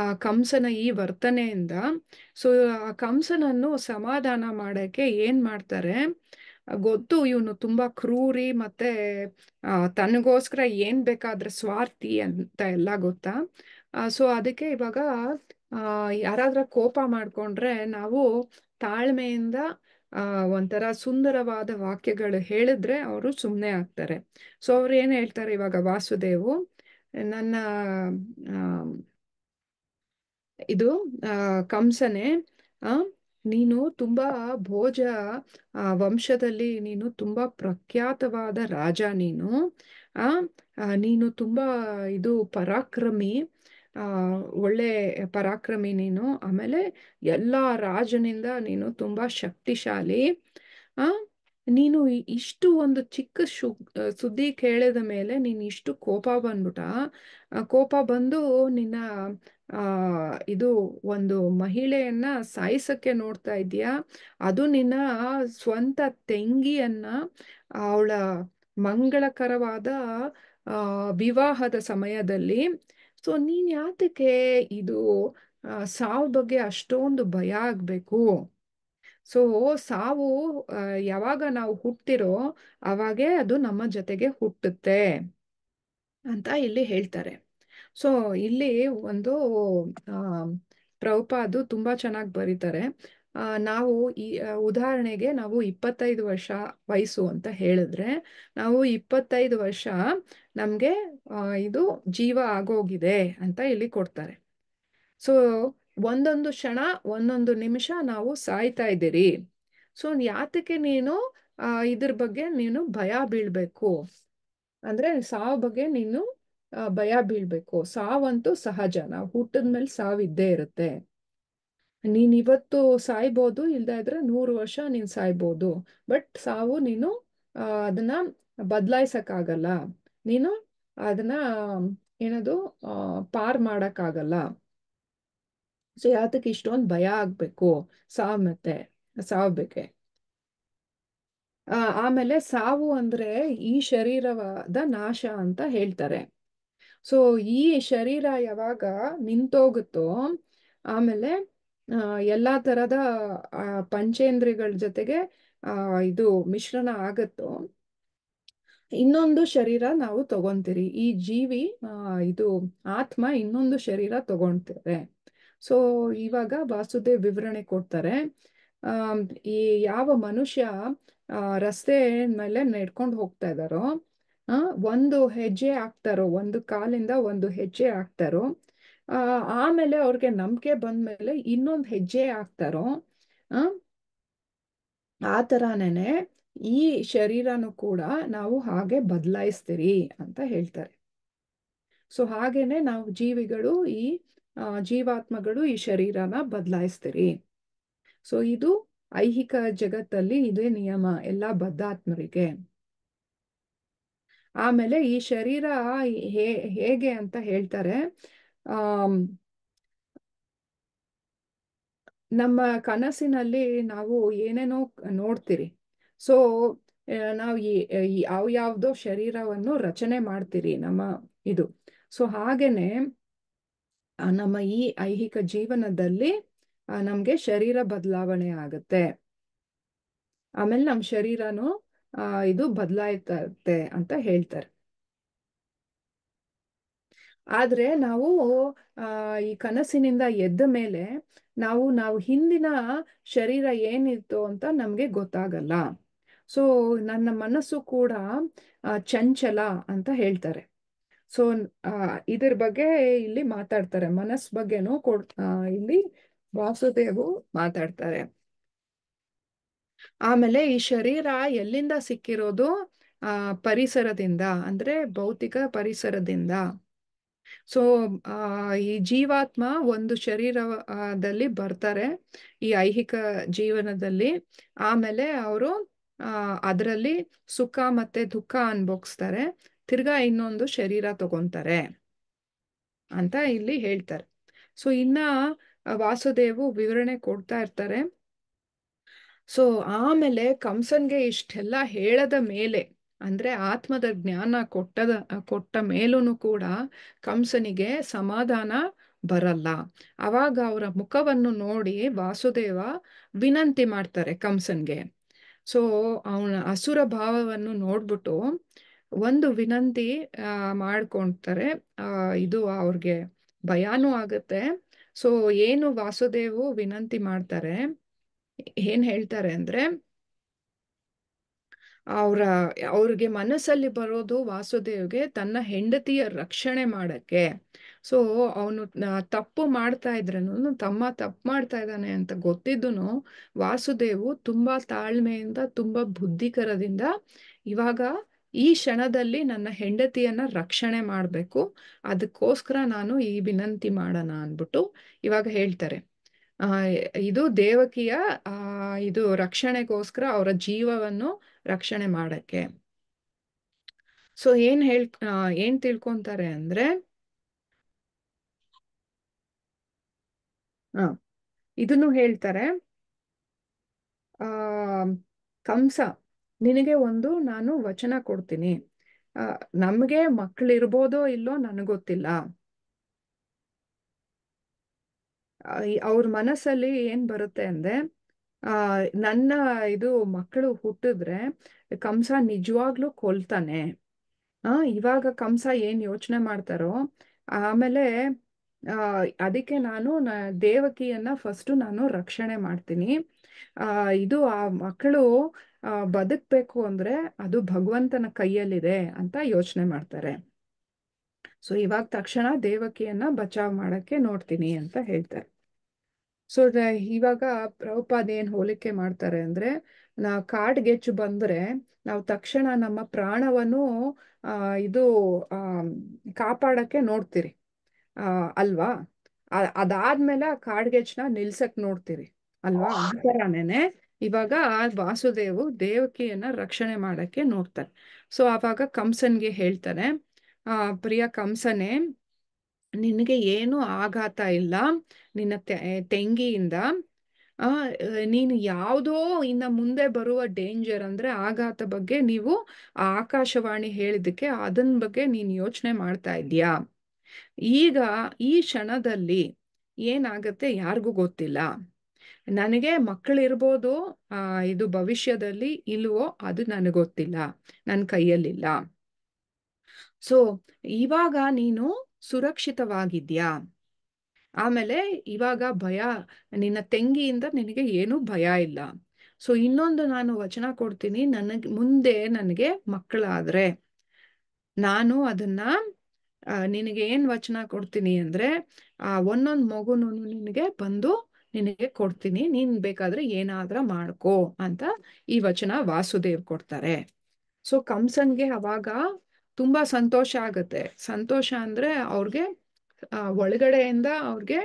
ಆ ಕಂಸನ ಈ ವರ್ತನೆಯಿಂದ ಸೊ ಆ ಕಂಸನನ್ನು ಸಮಾಧಾನ ಮಾಡಕ್ಕೆ ಏನ್ ಮಾಡ್ತಾರೆ ಗೊತ್ತು ಇವನು ತುಂಬಾ ಕ್ರೂರಿ ಮತ್ತೆ ತನಗೋಸ್ಕರ ಏನ್ ಬೇಕಾದ್ರೆ ಸ್ವಾರ್ಥಿ ಅಂತ ಎಲ್ಲ ಗೊತ್ತಾ ಸೊ ಅದಕ್ಕೆ ಇವಾಗ ಯಾರಾದ್ರ ಕೋಪ ಮಾಡ್ಕೊಂಡ್ರೆ ನಾವು ತಾಳ್ಮೆಯಿಂದ ಒಂಥರ ಸುಂದರವಾದ ವಾಕ್ಯಗಳು ಹೇಳಿದ್ರೆ ಅವರು ಸುಮ್ಮನೆ ಆಗ್ತಾರೆ ಸೊ ಅವ್ರು ಏನ್ ಹೇಳ್ತಾರೆ ಇವಾಗ ವಾಸುದೇವು ನನ್ನ ಇದು ಕಂಸನೆ ಆ ನೀನು ತುಂಬಾ ಭೋಜ ಆ ವಂಶದಲ್ಲಿ ನೀನು ತುಂಬಾ ಪ್ರಖ್ಯಾತವಾದ ರಾಜ ನೀನು ಆ ನೀನು ತುಂಬಾ ಇದು ಪರಾಕ್ರಮಿ ಆ ಒಳ್ಳೆ ಪರಾಕ್ರಮಿ ನೀನು ಆಮೇಲೆ ಎಲ್ಲಾ ರಾಜನಿಂದ ನೀನು ತುಂಬಾ ಶಕ್ತಿಶಾಲಿ ಆ ನೀನು ಇಷ್ಟು ಒಂದು ಚಿಕ್ಕ ಶು ಸುದ್ದಿ ಕೇಳಿದ ಮೇಲೆ ನೀನು ಇಷ್ಟು ಕೋಪ ಬಂದ್ಬಿಟ ಕೋಪ ಬಂದು ನಿನ್ನ ಆ ಇದು ಒಂದು ಮಹಿಳೆಯನ್ನ ಸಾಯಿಸಕ್ಕೆ ನೋಡ್ತಾ ಇದ್ದೀಯಾ ಅದು ನಿನ್ನ ಸ್ವಂತ ತಂಗಿಯನ್ನ ಅವಳ ಮಂಗಳಕರವಾದ ವಿವಾಹದ ಸಮಯದಲ್ಲಿ ಸೊ ನೀನ್ ಯಾತಕ್ಕೆ ಇದು ಸಾವು ಬಗ್ಗೆ ಅಷ್ಟೊಂದು ಭಯ ಆಗ್ಬೇಕು ಸೊ ಸಾವು ಯಾವಾಗ ನಾವು ಹುಟ್ಟಿರೋ ಅವಾಗೇ ಅದು ನಮ್ಮ ಜೊತೆಗೆ ಹುಟ್ಟುತ್ತೆ ಅಂತ ಇಲ್ಲಿ ಹೇಳ್ತಾರೆ ಸೊ ಇಲ್ಲಿ ಒಂದು ಅದು ತುಂಬಾ ಚೆನ್ನಾಗಿ ಬರೀತಾರೆ ನಾವು ಈ ಉದಾಹರಣೆಗೆ ನಾವು ಇಪ್ಪತ್ತೈದು ವರ್ಷ ವಯಸ್ಸು ಅಂತ ಹೇಳಿದ್ರೆ ನಾವು ಇಪ್ಪತ್ತೈದು ವರ್ಷ ನಮ್ಗೆ ಇದು ಜೀವ ಆಗೋಗಿದೆ ಅಂತ ಇಲ್ಲಿ ಕೊಡ್ತಾರೆ ಸೊ ಒಂದೊಂದು ಕ್ಷಣ ಒಂದೊಂದು ನಿಮಿಷ ನಾವು ಸಾಯ್ತಾ ಇದ್ದೀರಿ ಸೊ ಯಾತಕ್ಕೆ ನೀನು ಇದ್ರ ಬಗ್ಗೆ ನೀನು ಭಯ ಬೀಳ್ಬೇಕು ಅಂದ್ರೆ ಸಾವು ಬಗ್ಗೆ ನೀನು ಭಯ ಬೀಳ್ಬೇಕು ಸಾವಂತೂ ಸಹಜ ನಾವು ಹುಟ್ಟದ ಮೇಲೆ ಸಾವಿದ್ದೇ ಇರುತ್ತೆ ನೀನ್ ಇವತ್ತು ಸಾಯ್ಬೋದು ಇಲ್ದ ಇದ್ರೆ ನೂರು ವರ್ಷ ನೀನ್ ಸಾಯ್ಬೋದು ಬಟ್ ಸಾವು ನೀನು ಅದನ್ನ ಆಗಲ್ಲ ನೀನು ಅದನ್ನ ಏನದು ಪಾರ್ ಮಾಡಕ್ಕಾಗಲ್ಲ ಸೊ ಯಾತಕ್ಕೆ ಇಷ್ಟೊಂದು ಭಯ ಆಗ್ಬೇಕು ಸಾವ್ ಮತ್ತೆ ಸಾವ್ಬೇಕೆ ಆಮೇಲೆ ಸಾವು ಅಂದ್ರೆ ಈ ಶರೀರದ ನಾಶ ಅಂತ ಹೇಳ್ತಾರೆ ಸೊ ಈ ಶರೀರ ಯಾವಾಗ ನಿಂತೋಗುತ್ತೋ ಆಮೇಲೆ ಎಲ್ಲಾ ತರದ ಪಂಚೇಂದ್ರಿಗಳ ಜೊತೆಗೆ ಆ ಇದು ಮಿಶ್ರಣ ಆಗತ್ತೋ ಇನ್ನೊಂದು ಶರೀರ ನಾವು ತಗೊಂತೀರಿ ಈ ಜೀವಿ ಇದು ಆತ್ಮ ಇನ್ನೊಂದು ಶರೀರ ತಗೊಂತಾರೆ ಸೊ ಇವಾಗ ವಾಸುದೇವ್ ವಿವರಣೆ ಕೊಡ್ತಾರೆ ಈ ಯಾವ ಮನುಷ್ಯ ರಸ್ತೆ ಮೇಲೆ ನಡ್ಕೊಂಡು ಹೋಗ್ತಾ ಇದ್ದಾರೋ ಒಂದು ಹೆಜ್ಜೆ ಹಾಕ್ತಾರೋ ಒಂದು ಕಾಲಿಂದ ಒಂದು ಹೆಜ್ಜೆ ಹಾಕ್ತಾರೋ ಆಮೇಲೆ ಅವ್ರಿಗೆ ನಂಬಿಕೆ ಬಂದ್ಮೇಲೆ ಇನ್ನೊಂದು ಹೆಜ್ಜೆ ಹಾಕ್ತಾರೋ ಆ ತರಾನೇನೆ ಈ ಶರೀರನು ಕೂಡ ನಾವು ಹಾಗೆ ಬದಲಾಯಿಸ್ತೀರಿ ಅಂತ ಹೇಳ್ತಾರೆ ಸೊ ಹಾಗೇನೆ ನಾವು ಜೀವಿಗಳು ಈ ಜೀವಾತ್ಮಗಳು ಈ ಶರೀರನ ಬದಲಾಯಿಸ್ತೀರಿ ಸೊ ಇದು ಐಹಿಕ ಜಗತ್ತಲ್ಲಿ ಇದೇ ನಿಯಮ ಎಲ್ಲ ಬದ್ಧಾತ್ಮರಿಗೆ ಆಮೇಲೆ ಈ ಶರೀರ ಹೇ ಹೇಗೆ ಅಂತ ಹೇಳ್ತಾರೆ ಆ ನಮ್ಮ ಕನಸಿನಲ್ಲಿ ನಾವು ಏನೇನೋ ನೋಡ್ತೀರಿ ಸೊ ನಾವು ಯಾವ ಯಾವ್ದೋ ಶರೀರವನ್ನು ರಚನೆ ಮಾಡ್ತೀರಿ ನಮ್ಮ ಇದು ಸೊ ಹಾಗೇನೆ ನಮ್ಮ ಈ ಐಹಿಕ ಜೀವನದಲ್ಲಿ ನಮ್ಗೆ ಶರೀರ ಬದಲಾವಣೆ ಆಗುತ್ತೆ ಆಮೇಲೆ ನಮ್ಮ ಶರೀರನು ಇದು ಬದಲಾಯ್ತದೆ ಅಂತ ಹೇಳ್ತಾರೆ ಆದ್ರೆ ನಾವು ಈ ಕನಸಿನಿಂದ ಎದ್ದ ಮೇಲೆ ನಾವು ನಾವು ಹಿಂದಿನ ಶರೀರ ಏನಿತ್ತು ಅಂತ ನಮ್ಗೆ ಗೊತ್ತಾಗಲ್ಲ ಸೊ ನನ್ನ ಮನಸ್ಸು ಕೂಡ ಚಂಚಲ ಅಂತ ಹೇಳ್ತಾರೆ ಸೊ ಇದ್ರ ಬಗ್ಗೆ ಇಲ್ಲಿ ಮಾತಾಡ್ತಾರೆ ಮನಸ್ ಬಗ್ಗೆನೂ ಕೊಡ್ ಇಲ್ಲಿ ವಾಸುದೇವು ಮಾತಾಡ್ತಾರೆ ಆಮೇಲೆ ಈ ಶರೀರ ಎಲ್ಲಿಂದ ಸಿಕ್ಕಿರೋದು ಆ ಪರಿಸರದಿಂದ ಅಂದ್ರೆ ಭೌತಿಕ ಪರಿಸರದಿಂದ ಸೊ ಆ ಈ ಜೀವಾತ್ಮ ಒಂದು ಶರೀರದಲ್ಲಿ ಬರ್ತಾರೆ ಈ ಐಹಿಕ ಜೀವನದಲ್ಲಿ ಆಮೇಲೆ ಅವರು ಆ ಅದರಲ್ಲಿ ಸುಖ ಮತ್ತೆ ದುಃಖ ಅನ್ಭೋಗಿಸ್ತಾರೆ ತಿರ್ಗಾ ಇನ್ನೊಂದು ಶರೀರ ತಗೊಂತಾರೆ ಅಂತ ಇಲ್ಲಿ ಹೇಳ್ತಾರೆ ಸೊ ಇನ್ನ ವಾಸುದೇವು ವಿವರಣೆ ಕೊಡ್ತಾ ಇರ್ತಾರೆ ಸೊ ಆಮೇಲೆ ಕಂಸನ್ಗೆ ಇಷ್ಟೆಲ್ಲ ಹೇಳದ ಮೇಲೆ ಅಂದ್ರೆ ಆತ್ಮದ ಜ್ಞಾನ ಕೊಟ್ಟದ ಕೊಟ್ಟ ಮೇಲೂ ಕೂಡ ಕಂಸನಿಗೆ ಸಮಾಧಾನ ಬರಲ್ಲ ಅವಾಗ ಅವರ ಮುಖವನ್ನು ನೋಡಿ ವಾಸುದೇವ ವಿನಂತಿ ಮಾಡ್ತಾರೆ ಕಂಸನ್ಗೆ ಸೊ ಅವನ ಅಸುರ ಭಾವವನ್ನು ನೋಡ್ಬಿಟ್ಟು ಒಂದು ವಿನಂತಿ ಮಾಡ್ಕೊಳ್ತಾರೆ ಇದು ಅವ್ರಿಗೆ ಭಯನೂ ಆಗುತ್ತೆ ಸೊ ಏನು ವಾಸುದೇವು ವಿನಂತಿ ಮಾಡ್ತಾರೆ ಏನ್ ಹೇಳ್ತಾರೆ ಅಂದ್ರೆ ಅವರ ಅವ್ರಿಗೆ ಮನಸ್ಸಲ್ಲಿ ಬರೋದು ವಾಸುದೇವ್ಗೆ ತನ್ನ ಹೆಂಡತಿಯ ರಕ್ಷಣೆ ಮಾಡಕ್ಕೆ ಸೊ ಅವನು ತಪ್ಪು ಮಾಡ್ತಾ ಇದ್ರನು ತಮ್ಮ ತಪ್ಪು ಮಾಡ್ತಾ ಇದ್ದಾನೆ ಅಂತ ಗೊತ್ತಿದ್ದುನು ವಾಸುದೇವು ತುಂಬಾ ತಾಳ್ಮೆಯಿಂದ ತುಂಬಾ ಬುದ್ಧಿಕರದಿಂದ ಇವಾಗ ಈ ಕ್ಷಣದಲ್ಲಿ ನನ್ನ ಹೆಂಡತಿಯನ್ನ ರಕ್ಷಣೆ ಮಾಡಬೇಕು ಅದಕ್ಕೋಸ್ಕರ ನಾನು ಈ ವಿನಂತಿ ಮಾಡೋಣ ಅಂದ್ಬಿಟ್ಟು ಇವಾಗ ಹೇಳ್ತಾರೆ ಇದು ದೇವಕಿಯ ಇದು ರಕ್ಷಣೆಗೋಸ್ಕರ ಅವರ ಜೀವವನ್ನು ರಕ್ಷಣೆ ಮಾಡಕ್ಕೆ ಸೊ ಏನ್ ಹೇಳ್ ಏನ್ ತಿಳ್ಕೊಂತಾರೆ ಅಂದ್ರೆ ಹ ಇದನ್ನು ಹೇಳ್ತಾರೆ ಆ ಕಂಸ ನಿನಗೆ ಒಂದು ನಾನು ವಚನ ಕೊಡ್ತೀನಿ ನಮ್ಗೆ ಮಕ್ಳಿರ್ಬೋದೋ ಇಲ್ಲೋ ನನಗೊತ್ತಿಲ್ಲ ಅವ್ರ ಮನಸ್ಸಲ್ಲಿ ಏನ್ ಬರುತ್ತೆ ಅಂದ್ರೆ ಆ ನನ್ನ ಇದು ಮಕ್ಕಳು ಹುಟ್ಟಿದ್ರೆ ಕಂಸ ನಿಜವಾಗ್ಲೂ ಕೊಲ್ತಾನೆ ಆ ಇವಾಗ ಕಂಸ ಏನ್ ಯೋಚನೆ ಮಾಡ್ತಾರೋ ಆಮೇಲೆ ಆ ಅದಕ್ಕೆ ನಾನು ದೇವಕಿಯನ್ನ ಫಸ್ಟ್ ನಾನು ರಕ್ಷಣೆ ಮಾಡ್ತೀನಿ ಆ ಇದು ಆ ಮಕ್ಕಳು ಬದುಕ್ಬೇಕು ಅಂದ್ರೆ ಅದು ಭಗವಂತನ ಕೈಯಲ್ಲಿದೆ ಅಂತ ಯೋಚನೆ ಮಾಡ್ತಾರೆ ಸೊ ಇವಾಗ ತಕ್ಷಣ ದೇವಕಿಯನ್ನ ಬಚಾವ್ ಮಾಡಕ್ಕೆ ನೋಡ್ತೀನಿ ಅಂತ ಹೇಳ್ತಾರೆ ಸೊ ಇವಾಗ ಪ್ರಭುಪಾದ ಏನ್ ಹೋಲಿಕೆ ಮಾಡ್ತಾರೆ ಅಂದ್ರೆ ನಾ ಗೆಚ್ಚು ಬಂದ್ರೆ ನಾವು ತಕ್ಷಣ ನಮ್ಮ ಪ್ರಾಣವನ್ನು ಆ ಇದು ಆ ಕಾಪಾಡಕ್ಕೆ ನೋಡ್ತೀರಿ ಆ ಅಲ್ವಾ ಅದಾದ್ಮೇಲೆ ಆ ಕಾಡ್ಗೆಜ್ನ ನಿಲ್ಸಕ್ ನೋಡ್ತೀರಿ ಅಲ್ವಾ ಆ ತರಾನೇನೆ ಇವಾಗ ವಾಸುದೇವು ದೇವಕಿಯನ್ನ ರಕ್ಷಣೆ ಮಾಡಕ್ಕೆ ನೋಡ್ತಾರೆ ಸೊ ಅವಾಗ ಕಂಸನ್ಗೆ ಹೇಳ್ತಾರೆ ಆ ಪ್ರಿಯ ಕಂಸನೇ ನಿನಗೆ ಏನು ಆಘಾತ ಇಲ್ಲ ನಿನ್ನ ತೆಂಗಿಯಿಂದ ಆ ನೀನು ಯಾವುದೋ ಇನ್ನ ಮುಂದೆ ಬರುವ ಡೇಂಜರ್ ಅಂದ್ರೆ ಆಘಾತ ಬಗ್ಗೆ ನೀವು ಆಕಾಶವಾಣಿ ಹೇಳಿದಕ್ಕೆ ಅದನ್ ಬಗ್ಗೆ ನೀನು ಯೋಚನೆ ಮಾಡ್ತಾ ಇದೀಯಾ ಈಗ ಈ ಕ್ಷಣದಲ್ಲಿ ಏನಾಗತ್ತೆ ಯಾರಿಗೂ ಗೊತ್ತಿಲ್ಲ ನನಗೆ ಮಕ್ಕಳಿರ್ಬೋದು ಆ ಇದು ಭವಿಷ್ಯದಲ್ಲಿ ಇಲ್ವೋ ಅದು ನನಗೆ ಗೊತ್ತಿಲ್ಲ ನನ್ನ ಕೈಯಲ್ಲಿಲ್ಲ ಸೊ ಇವಾಗ ನೀನು ಸುರಕ್ಷಿತವಾಗಿದ್ಯಾ ಆಮೇಲೆ ಇವಾಗ ಭಯ ನಿನ್ನ ತಂಗಿಯಿಂದ ನಿನಗೆ ಏನೂ ಭಯ ಇಲ್ಲ ಸೊ ಇನ್ನೊಂದು ನಾನು ವಚನ ಕೊಡ್ತೀನಿ ನನಗೆ ಮುಂದೆ ನನಗೆ ಮಕ್ಕಳಾದ್ರೆ ನಾನು ಅದನ್ನ ನಿನಗೆ ಏನ್ ವಚನ ಕೊಡ್ತೀನಿ ಅಂದ್ರೆ ಆ ಒಂದೊಂದು ಮಗುನು ನಿನಗೆ ಬಂದು ನಿನಗೆ ಕೊಡ್ತೀನಿ ನೀನ್ ಬೇಕಾದ್ರೆ ಏನಾದ್ರ ಮಾಡ್ಕೋ ಅಂತ ಈ ವಚನ ವಾಸುದೇವ್ ಕೊಡ್ತಾರೆ ಸೊ ಕಂಸನ್ಗೆ ಅವಾಗ ತುಂಬಾ ಸಂತೋಷ ಆಗತ್ತೆ ಸಂತೋಷ ಅಂದ್ರೆ ಅವ್ರಿಗೆ ಒಳಗಡೆಯಿಂದ ಅವ್ರಿಗೆ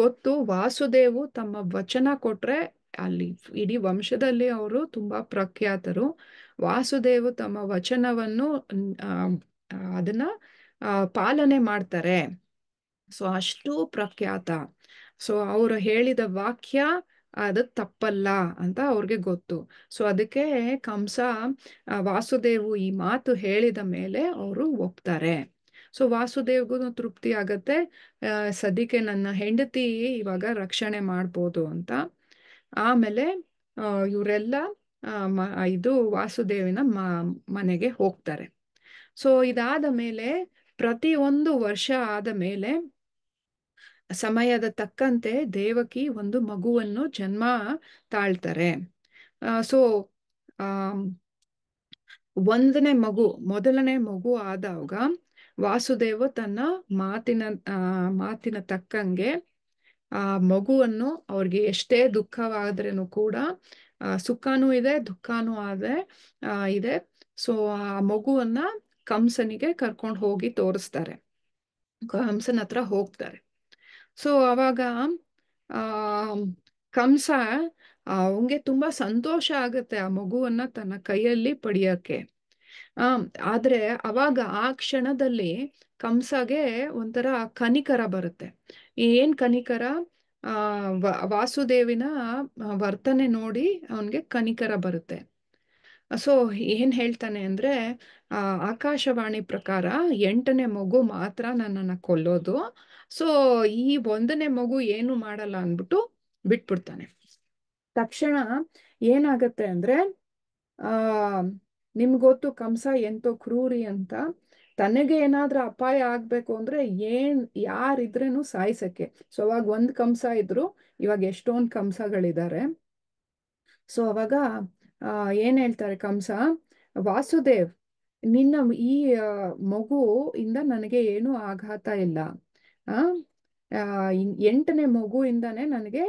ಗೊತ್ತು ವಾಸುದೇವು ತಮ್ಮ ವಚನ ಕೊಟ್ರೆ ಅಲ್ಲಿ ಇಡೀ ವಂಶದಲ್ಲಿ ಅವರು ತುಂಬಾ ಪ್ರಖ್ಯಾತರು ವಾಸುದೇವು ತಮ್ಮ ವಚನವನ್ನು ಅದನ್ನ ಪಾಲನೆ ಮಾಡ್ತಾರೆ ಸೊ ಅಷ್ಟು ಪ್ರಖ್ಯಾತ ಸೊ ಅವರು ಹೇಳಿದ ವಾಕ್ಯ ಅದು ತಪ್ಪಲ್ಲ ಅಂತ ಅವ್ರಿಗೆ ಗೊತ್ತು ಸೊ ಅದಕ್ಕೆ ಕಂಸ ವಾಸುದೇವು ಈ ಮಾತು ಹೇಳಿದ ಮೇಲೆ ಅವರು ಒಪ್ತಾರೆ ಸೊ ವಾಸುದೇವ್ಗೂ ತೃಪ್ತಿ ಆಗತ್ತೆ ಸದ್ಯಕ್ಕೆ ನನ್ನ ಹೆಂಡತಿ ಇವಾಗ ರಕ್ಷಣೆ ಮಾಡ್ಬೋದು ಅಂತ ಆಮೇಲೆ ಇವರೆಲ್ಲ ಇದು ವಾಸುದೇವಿನ ಮನೆಗೆ ಹೋಗ್ತಾರೆ ಸೊ ಇದಾದ ಮೇಲೆ ಪ್ರತಿ ಒಂದು ವರ್ಷ ಆದ ಮೇಲೆ ಸಮಯದ ತಕ್ಕಂತೆ ದೇವಕಿ ಒಂದು ಮಗುವನ್ನು ಜನ್ಮ ತಾಳ್ತಾರೆ ಸೊ ಒಂದನೇ ಮಗು ಮೊದಲನೇ ಮಗು ಆದಾಗ ವಾಸುದೇವ ತನ್ನ ಮಾತಿನ ಮಾತಿನ ತಕ್ಕಂಗೆ ಆ ಮಗುವನ್ನು ಅವ್ರಿಗೆ ಎಷ್ಟೇ ದುಃಖವಾದ್ರೂ ಕೂಡ ಸುಖಾನೂ ಇದೆ ದುಃಖನೂ ಆದ್ರೆ ಇದೆ ಸೊ ಆ ಮಗುವನ್ನ ಕಂಸನಿಗೆ ಕರ್ಕೊಂಡು ಹೋಗಿ ತೋರಿಸ್ತಾರೆ ಕಂಸನ ಹತ್ರ ಹೋಗ್ತಾರೆ ಸೊ ಅವಾಗ ಕಂಸ ಅವಂಗೆ ತುಂಬಾ ಸಂತೋಷ ಆಗುತ್ತೆ ಆ ಮಗುವನ್ನ ತನ್ನ ಕೈಯಲ್ಲಿ ಪಡಿಯಕ್ಕೆ ಆ ಆದ್ರೆ ಅವಾಗ ಆ ಕ್ಷಣದಲ್ಲಿ ಕಂಸಗೆ ಒಂಥರ ಕನಿಕರ ಬರುತ್ತೆ ಏನ್ ಕನಿಕರ ಆ ವಾಸುದೇವಿನ ವರ್ತನೆ ನೋಡಿ ಅವನ್ಗೆ ಕನಿಕರ ಬರುತ್ತೆ ಸೊ ಏನ್ ಹೇಳ್ತಾನೆ ಅಂದ್ರೆ ಆ ಆಕಾಶವಾಣಿ ಪ್ರಕಾರ ಎಂಟನೇ ಮಗು ಮಾತ್ರ ನನ್ನನ್ನು ಕೊಲ್ಲೋದು ಸೊ ಈ ಒಂದನೇ ಮಗು ಏನು ಮಾಡಲ್ಲ ಅಂದ್ಬಿಟ್ಟು ಬಿಟ್ಬಿಡ್ತಾನೆ ತಕ್ಷಣ ಏನಾಗತ್ತೆ ಅಂದ್ರೆ ಆ ನಿಮ್ಗೊತ್ತು ಕಂಸ ಎಂತೋ ಕ್ರೂರಿ ಅಂತ ತನಗೆ ಏನಾದ್ರೂ ಅಪಾಯ ಆಗ್ಬೇಕು ಅಂದ್ರೆ ಏನ್ ಯಾರಿದ್ರೇನು ಸಾಯಿಸಕ್ಕೆ ಸೊ ಅವಾಗ ಒಂದ್ ಕಂಸ ಇದ್ರು ಇವಾಗ ಎಷ್ಟೊಂದ್ ಕಂಸಗಳಿದ್ದಾರೆ ಸೊ ಅವಾಗ ಏನ್ ಹೇಳ್ತಾರೆ ಕಂಸ ವಾಸುದೇವ್ ನಿನ್ನ ಈ ಮಗು ಇಂದ ನನಗೆ ಏನು ಆಘಾತ ಇಲ್ಲ ಎಂಟನೇ ಮಗುವಿಂದಾನೆ ನನಗೆ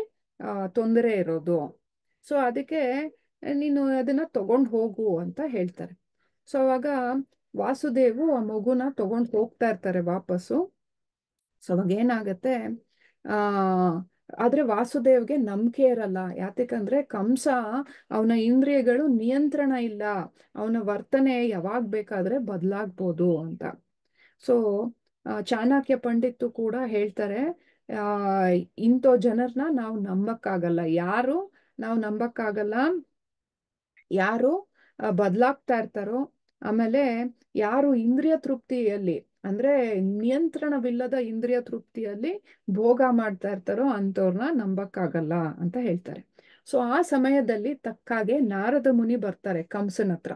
ತೊಂದರೆ ಇರೋದು ಸೊ ಅದಕ್ಕೆ ನೀನು ಅದನ್ನ ತಗೊಂಡು ಹೋಗು ಅಂತ ಹೇಳ್ತಾರೆ ಸೊ ಅವಾಗ ವಾಸುದೇವು ಆ ಮಗುನ ತಗೊಂಡು ಹೋಗ್ತಾ ಇರ್ತಾರೆ ವಾಪಸ್ಸು ಸೊ ಅವಾಗ ಏನಾಗತ್ತೆ ಆ ಆದ್ರೆ ವಾಸುದೇವ್ಗೆ ನಂಬಿಕೆ ಇರಲ್ಲ ಯಾತಕ್ಕಂದ್ರೆ ಕಂಸ ಅವನ ಇಂದ್ರಿಯಗಳು ನಿಯಂತ್ರಣ ಇಲ್ಲ ಅವನ ವರ್ತನೆ ಯಾವಾಗ ಬೇಕಾದ್ರೆ ಬದಲಾಗ್ಬೋದು ಅಂತ ಸೊ ಚಾಣಕ್ಯ ಪಂಡಿತ್ತು ಕೂಡ ಹೇಳ್ತಾರೆ ಆ ಇಂಥ ಜನರನ್ನ ನಾವು ನಂಬಕ್ಕಾಗಲ್ಲ ಯಾರು ನಾವು ನಂಬಕ್ಕಾಗಲ್ಲ ಯಾರು ಬದಲಾಗ್ತಾ ಇರ್ತಾರೋ ಆಮೇಲೆ ಯಾರು ಇಂದ್ರಿಯ ತೃಪ್ತಿಯಲ್ಲಿ ಅಂದ್ರೆ ನಿಯಂತ್ರಣವಿಲ್ಲದ ಇಂದ್ರಿಯ ತೃಪ್ತಿಯಲ್ಲಿ ಭೋಗ ಮಾಡ್ತಾ ಇರ್ತಾರೋ ಅಂತವ್ರನ್ನ ನಂಬಕ್ಕಾಗಲ್ಲ ಅಂತ ಹೇಳ್ತಾರೆ ಸೊ ಆ ಸಮಯದಲ್ಲಿ ತಕ್ಕಾಗೆ ನಾರದ ಮುನಿ ಬರ್ತಾರೆ ಕಂಸನ ಹತ್ರ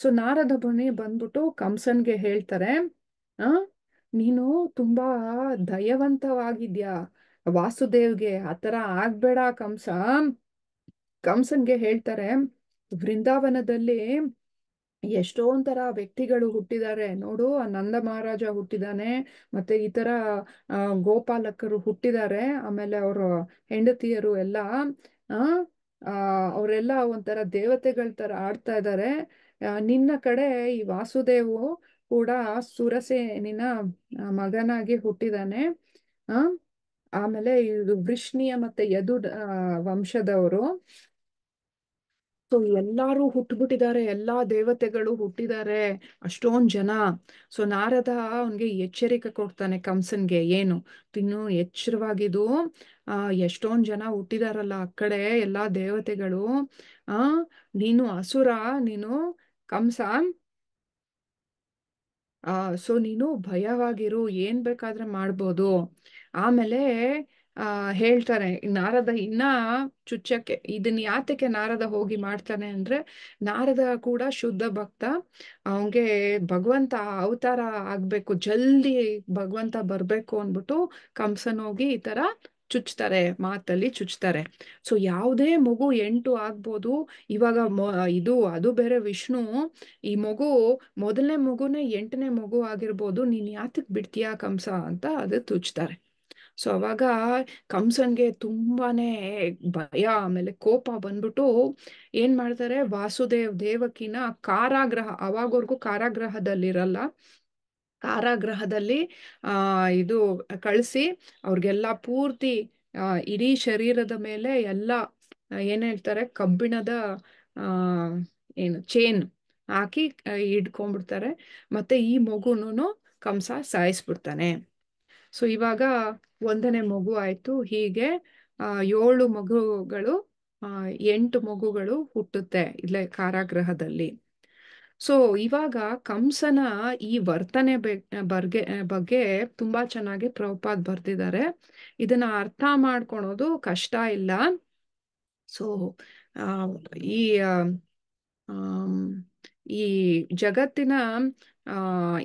ಸೊ ನಾರದ ಮುನಿ ಬಂದ್ಬಿಟ್ಟು ಕಂಸನ್ಗೆ ಹೇಳ್ತಾರೆ ಆ ನೀನು ತುಂಬಾ ದಯವಂತವಾಗಿದ್ಯಾ ವಾಸುದೇವ್ಗೆ ಆತರ ಆಗ್ಬೇಡ ಕಂಸ ಕಂಸನ್ಗೆ ಹೇಳ್ತಾರೆ ವೃಂದಾವನದಲ್ಲಿ ಎಷ್ಟೊಂಥರ ವ್ಯಕ್ತಿಗಳು ಹುಟ್ಟಿದ್ದಾರೆ ನೋಡು ಆ ನಂದ ಮಹಾರಾಜ ಹುಟ್ಟಿದಾನೆ ಮತ್ತೆ ಈ ತರ ಗೋಪಾಲಕರು ಹುಟ್ಟಿದ್ದಾರೆ ಆಮೇಲೆ ಅವ್ರ ಹೆಂಡತಿಯರು ಎಲ್ಲ ಅವರೆಲ್ಲ ಒಂಥರ ದೇವತೆಗಳ ತರ ಆಡ್ತಾ ಇದ್ದಾರೆ ನಿನ್ನ ಕಡೆ ಈ ವಾಸುದೇವು ಕೂಡ ಸುರಸೇನಿನ ಮಗನಾಗಿ ಹುಟ್ಟಿದಾನೆ ಆ ಆಮೇಲೆ ಇದು ವೃಷ್ಣಿಯ ಮತ್ತೆ ಯದು ವಂಶದವರು ಸೊ ಎಲ್ಲಾರು ಹುಟ್ಟುಬಿಟ್ಟಿದ್ದಾರೆ ಎಲ್ಲಾ ದೇವತೆಗಳು ಹುಟ್ಟಿದ್ದಾರೆ ಅಷ್ಟೊಂದ್ ಜನ ಸೊ ನಾರದ ಅವನ್ಗೆ ಎಚ್ಚರಿಕೆ ಕೊಡ್ತಾನೆ ಕಂಸನ್ಗೆ ಏನು ಇನ್ನು ಎಚ್ಚರವಾಗಿದ್ದು ಆ ಎಷ್ಟೊಂದ್ ಜನ ಹುಟ್ಟಿದಾರಲ್ಲ ಆ ಕಡೆ ಎಲ್ಲಾ ದೇವತೆಗಳು ಆ ನೀನು ಅಸುರ ನೀನು ಕಂಸ ಆ ಸೊ ನೀನು ಭಯವಾಗಿರು ಏನ್ ಬೇಕಾದ್ರೆ ಮಾಡ್ಬೋದು ಆಮೇಲೆ ಆ ಹೇಳ್ತಾರೆ ನಾರದ ಇನ್ನ ಚುಚ್ಚಕ್ಕೆ ಇದನ್ನ ಯಾತಕ್ಕೆ ನಾರದ ಹೋಗಿ ಮಾಡ್ತಾನೆ ಅಂದ್ರೆ ನಾರದ ಕೂಡ ಶುದ್ಧ ಭಕ್ತ ಅವಂಗೆ ಭಗವಂತ ಅವತಾರ ಆಗ್ಬೇಕು ಜಲ್ದಿ ಭಗವಂತ ಬರ್ಬೇಕು ಅಂದ್ಬಿಟ್ಟು ಕಂಸನ್ ಹೋಗಿ ಈ ತರ ಚುಚ್ತಾರೆ ಮಾತಲ್ಲಿ ಚುಚ್ತಾರೆ ಸೊ ಯಾವುದೇ ಮಗು ಎಂಟು ಆಗ್ಬೋದು ಇವಾಗ ಇದು ಅದು ಬೇರೆ ವಿಷ್ಣು ಈ ಮಗು ಮೊದಲನೇ ಮಗುನೇ ಎಂಟನೇ ಮಗು ಆಗಿರ್ಬೋದು ನೀನ್ ಯಾತಕ್ ಬಿಡ್ತೀಯ ಕಂಸ ಅಂತ ಅದು ತುಚ್ತಾರೆ ಸೊ ಅವಾಗ ಕಂಸನ್ಗೆ ತುಂಬಾನೇ ಭಯ ಆಮೇಲೆ ಕೋಪ ಬಂದ್ಬಿಟ್ಟು ಏನ್ ಮಾಡ್ತಾರೆ ವಾಸುದೇವ್ ದೇವಕಿನ ಕಾರಾಗ್ರಹ ಅವಾಗವರೆಗೂ ಕಾರಾಗ್ರಹದಲ್ಲಿರಲ್ಲ ಕಾರಾಗೃಹದಲ್ಲಿ ಆ ಇದು ಕಳಿಸಿ ಅವ್ರಿಗೆಲ್ಲ ಪೂರ್ತಿ ಇಡೀ ಶರೀರದ ಮೇಲೆ ಎಲ್ಲ ಏನ್ ಹೇಳ್ತಾರೆ ಕಬ್ಬಿಣದ ಏನು ಚೇನ್ ಹಾಕಿ ಇಡ್ಕೊಂಡ್ಬಿಡ್ತಾರೆ ಮತ್ತೆ ಈ ಮಗುನು ಕಂಸ ಸಾಯಿಸ್ಬಿಡ್ತಾನೆ ಸೊ ಇವಾಗ ಒಂದನೇ ಮಗು ಆಯ್ತು ಹೀಗೆ ಏಳು ಮಗುಗಳು ಎಂಟು ಮಗುಗಳು ಹುಟ್ಟುತ್ತೆ ಇಲ್ಲೇ ಕಾರಾಗೃಹದಲ್ಲಿ ಸೊ ಇವಾಗ ಕಂಸನ ಈ ವರ್ತನೆ ಬಗ್ಗೆ ಬಗ್ಗೆ ತುಂಬಾ ಚೆನ್ನಾಗಿ ಪ್ರಭುಪಾದ್ ಬರ್ದಿದ್ದಾರೆ ಇದನ್ನ ಅರ್ಥ ಮಾಡ್ಕೊಳೋದು ಕಷ್ಟ ಇಲ್ಲ ಸೊ ಈ ಈ ಜಗತ್ತಿನ